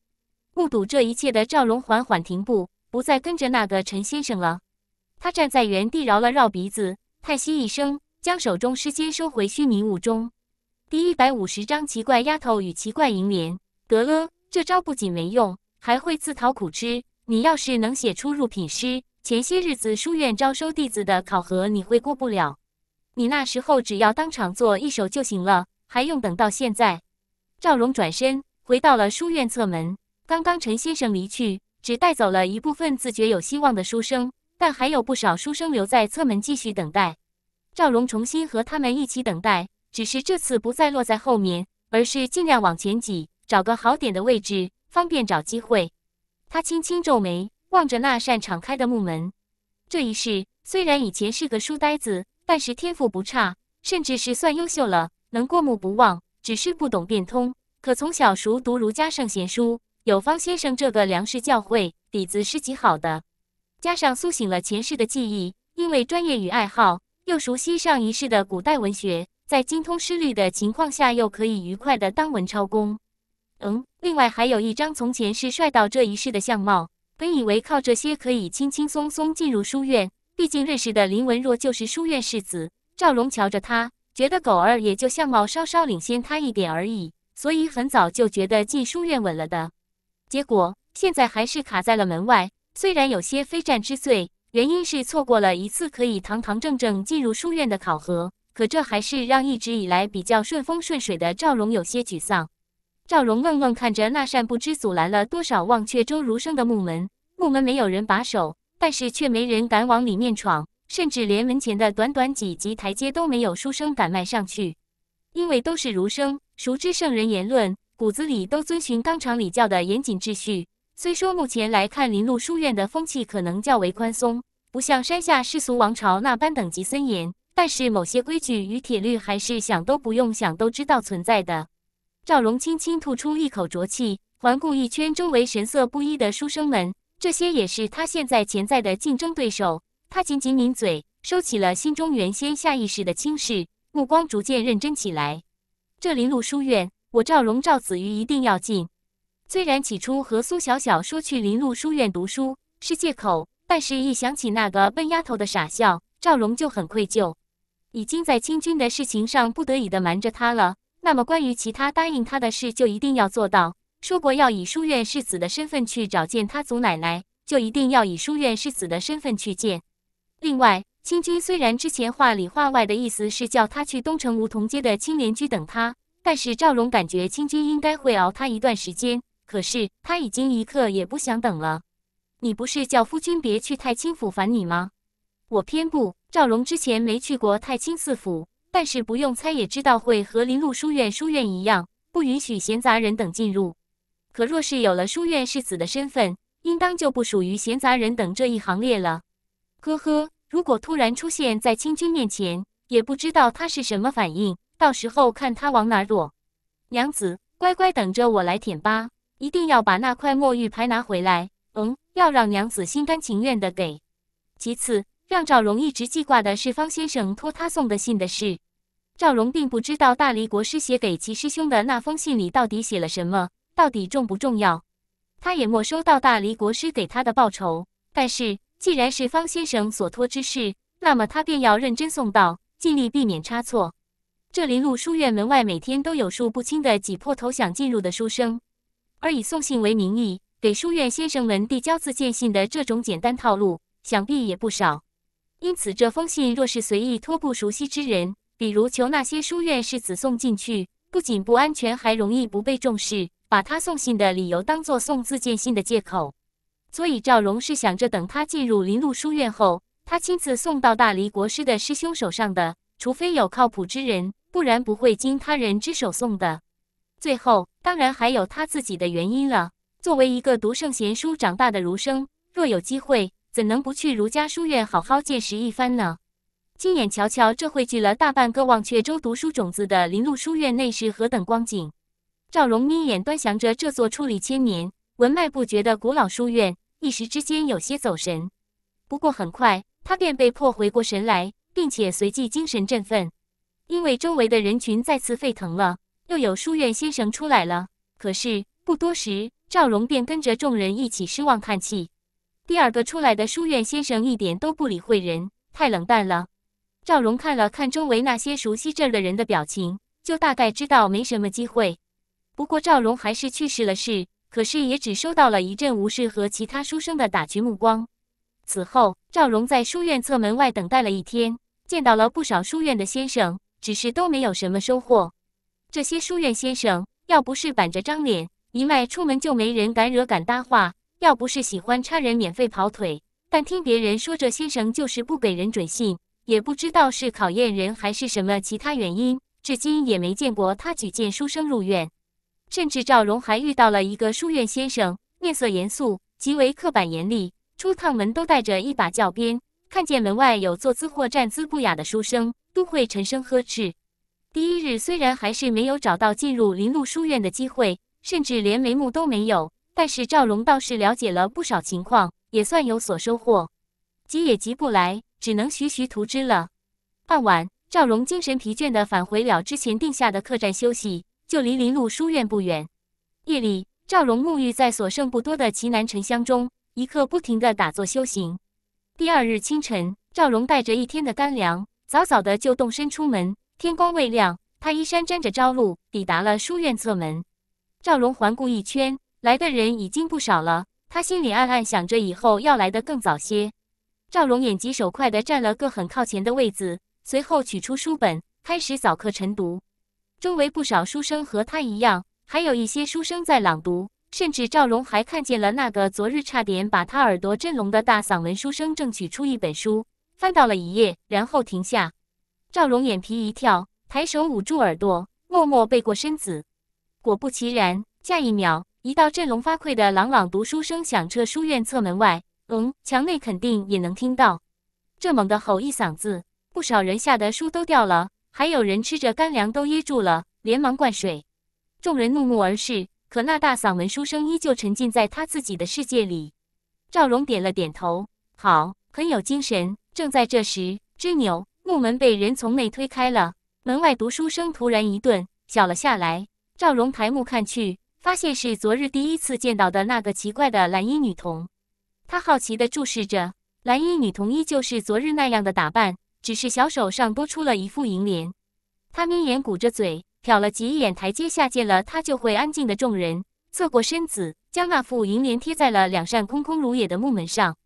Speaker 1: 目睹这一切的赵荣缓缓停步，不再跟着那个陈先生了。他站在原地，绕了绕鼻子，叹息一声，将手中诗笺收回虚弥雾中。第一百五十章：奇怪丫头与奇怪银莲。得了。这招不仅没用，还会自讨苦吃。你要是能写出入品诗，前些日子书院招收弟子的考核你会过不了。你那时候只要当场做一首就行了，还用等到现在？赵荣转身回到了书院侧门。刚刚陈先生离去，只带走了一部分自觉有希望的书生，但还有不少书生留在侧门继续等待。赵荣重新和他们一起等待，只是这次不再落在后面，而是尽量往前挤。找个好点的位置，方便找机会。他轻轻皱眉，望着那扇敞开的木门。这一世虽然以前是个书呆子，但是天赋不差，甚至是算优秀了，能过目不忘，只是不懂变通。可从小熟读儒家圣贤书，有方先生这个良师教诲，底子是极好的。加上苏醒了前世的记忆，因为专业与爱好又熟悉上一世的古代文学，在精通诗律的情况下，又可以愉快的当文抄工。嗯，另外还有一张从前是帅到这一世的相貌，本以为靠这些可以轻轻松松进入书院，毕竟认识的林文若就是书院世子赵荣瞧着他觉得狗儿也就相貌稍稍领先他一点而已，所以很早就觉得进书院稳了的。结果现在还是卡在了门外，虽然有些非战之罪，原因是错过了一次可以堂堂正正进入书院的考核，可这还是让一直以来比较顺风顺水的赵荣有些沮丧。赵荣愣愣看着那扇不知阻拦了多少忘却周如生的木门，木门没有人把守，但是却没人敢往里面闯，甚至连门前的短短几级台阶都没有书生敢迈上去，因为都是儒生，熟知圣人言论，骨子里都遵循纲常礼教的严谨秩序。虽说目前来看林路书院的风气可能较为宽松，不像山下世俗王朝那般等级森严，但是某些规矩与铁律还是想都不用想都知道存在的。赵荣轻轻吐出一口浊气，环顾一圈周围神色不一的书生们，这些也是他现在潜在的竞争对手。他紧紧抿嘴，收起了心中原先下意识的轻视，目光逐渐认真起来。这林路书院，我赵荣赵子瑜一定要进。虽然起初和苏小小说去林路书院读书是借口，但是一想起那个笨丫头的傻笑，赵荣就很愧疚。已经在清军的事情上不得已的瞒着他了。那么，关于其他答应他的事，就一定要做到。说过要以书院世子的身份去找见他祖奶奶，就一定要以书院世子的身份去见。另外，清君虽然之前话里话外的意思是叫他去东城梧桐街的青莲居等他，但是赵荣感觉清君应该会熬他一段时间。可是他已经一刻也不想等了。你不是叫夫君别去太清府烦你吗？我偏不。赵荣之前没去过太清寺府。但是不用猜也知道会和林路书院、书院一样，不允许闲杂人等进入。可若是有了书院世子的身份，应当就不属于闲杂人等这一行列了。呵呵，如果突然出现在清军面前，也不知道他是什么反应，到时候看他往哪躲。娘子，乖乖等着我来舔吧，一定要把那块墨玉牌拿回来。嗯，要让娘子心甘情愿的给。其次。让赵荣一直记挂的是方先生托他送的信的事。赵荣并不知道大理国师写给齐师兄的那封信里到底写了什么，到底重不重要。他也没收到大理国师给他的报酬。但是既然是方先生所托之事，那么他便要认真送到，尽力避免差错。这林路书院门外每天都有数不清的挤破头想进入的书生，而以送信为名义给书院先生们递交自荐信的这种简单套路，想必也不少。因此，这封信若是随意托不熟悉之人，比如求那些书院世子送进去，不仅不安全，还容易不被重视，把他送信的理由当作送自荐信的借口。所以，赵荣是想着等他进入林路书院后，他亲自送到大理国师的师兄手上的。除非有靠谱之人，不然不会经他人之手送的。最后，当然还有他自己的原因了。作为一个读圣贤书长大的儒生，若有机会。怎能不去儒家书院好好见识一番呢？亲眼瞧瞧这汇聚了大半个忘却州读书种子的林路书院内是何等光景？赵荣眯眼端详着这座矗立千年、文脉不绝的古老书院，一时之间有些走神。不过很快，他便被迫回过神来，并且随即精神振奋，因为周围的人群再次沸腾了，又有书院先生出来了。可是不多时，赵荣便跟着众人一起失望叹气。第二个出来的书院先生一点都不理会人，太冷淡了。赵荣看了看周围那些熟悉这儿的人的表情，就大概知道没什么机会。不过赵荣还是去试了试，可是也只收到了一阵无视和其他书生的打趣目光。此后，赵荣在书院侧门外等待了一天，见到了不少书院的先生，只是都没有什么收获。这些书院先生要不是板着张脸，一迈出门就没人敢惹敢搭话。要不是喜欢差人免费跑腿，但听别人说这先生就是不给人准信，也不知道是考验人还是什么其他原因，至今也没见过他举荐书生入院。甚至赵荣还遇到了一个书院先生，面色严肃，极为刻板严厉，出趟门都带着一把教鞭，看见门外有坐姿或站姿不雅的书生，都会沉声呵斥。第一日虽然还是没有找到进入林路书院的机会，甚至连眉目都没有。但是赵荣倒是了解了不少情况，也算有所收获。急也急不来，只能徐徐图之了。傍晚，赵荣精神疲倦地返回了之前定下的客栈休息，就离林鹿书院不远。夜里，赵荣沐浴在所剩不多的奇南沉香中，一刻不停地打坐修行。第二日清晨，赵荣带着一天的干粮，早早的就动身出门。天光未亮，他衣衫沾着朝露，抵达了书院侧门。赵荣环顾一圈。来的人已经不少了，他心里暗暗想着，以后要来的更早些。赵荣眼疾手快地占了个很靠前的位子，随后取出书本，开始早课晨读。周围不少书生和他一样，还有一些书生在朗读。甚至赵荣还看见了那个昨日差点把他耳朵震聋的大嗓门书生，正取出一本书，翻到了一页，然后停下。赵荣眼皮一跳，抬手捂住耳朵，默默背过身子。果不其然，下一秒。一道振聋发聩的朗朗读书声响彻书院侧门外，嗯，墙内肯定也能听到。这猛地吼一嗓子，不少人吓得书都掉了，还有人吃着干粮都噎住了，连忙灌水。众人怒目而视，可那大嗓门书生依旧沉浸在他自己的世界里。赵荣点了点头，好，很有精神。正在这时，吱扭，木门被人从内推开了，门外读书声突然一顿，小了下来。赵荣抬目看去。发现是昨日第一次见到的那个奇怪的蓝衣女童，他好奇地注视着蓝衣女童，依旧是昨日那样的打扮，只是小手上多出了一副银莲。他眯眼，鼓着嘴，瞟了几眼台阶下见了他就会安静的众人，侧过身子，将那副银莲贴在了两扇空空如也的木门上。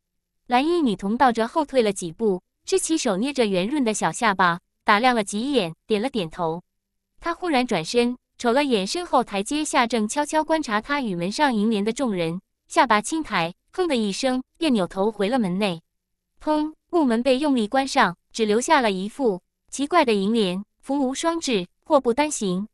Speaker 1: 蓝衣女童倒着后退了几步，支起手捏着圆润的小下巴，打量了几眼，点了点头。他忽然转身。瞅了眼身后台阶下正悄悄观察他与门上楹联的众人，下巴轻抬，砰的一声，便扭头回了门内。砰！木门被用力关上，只留下了一副奇怪的楹联，福无双至，祸不单行。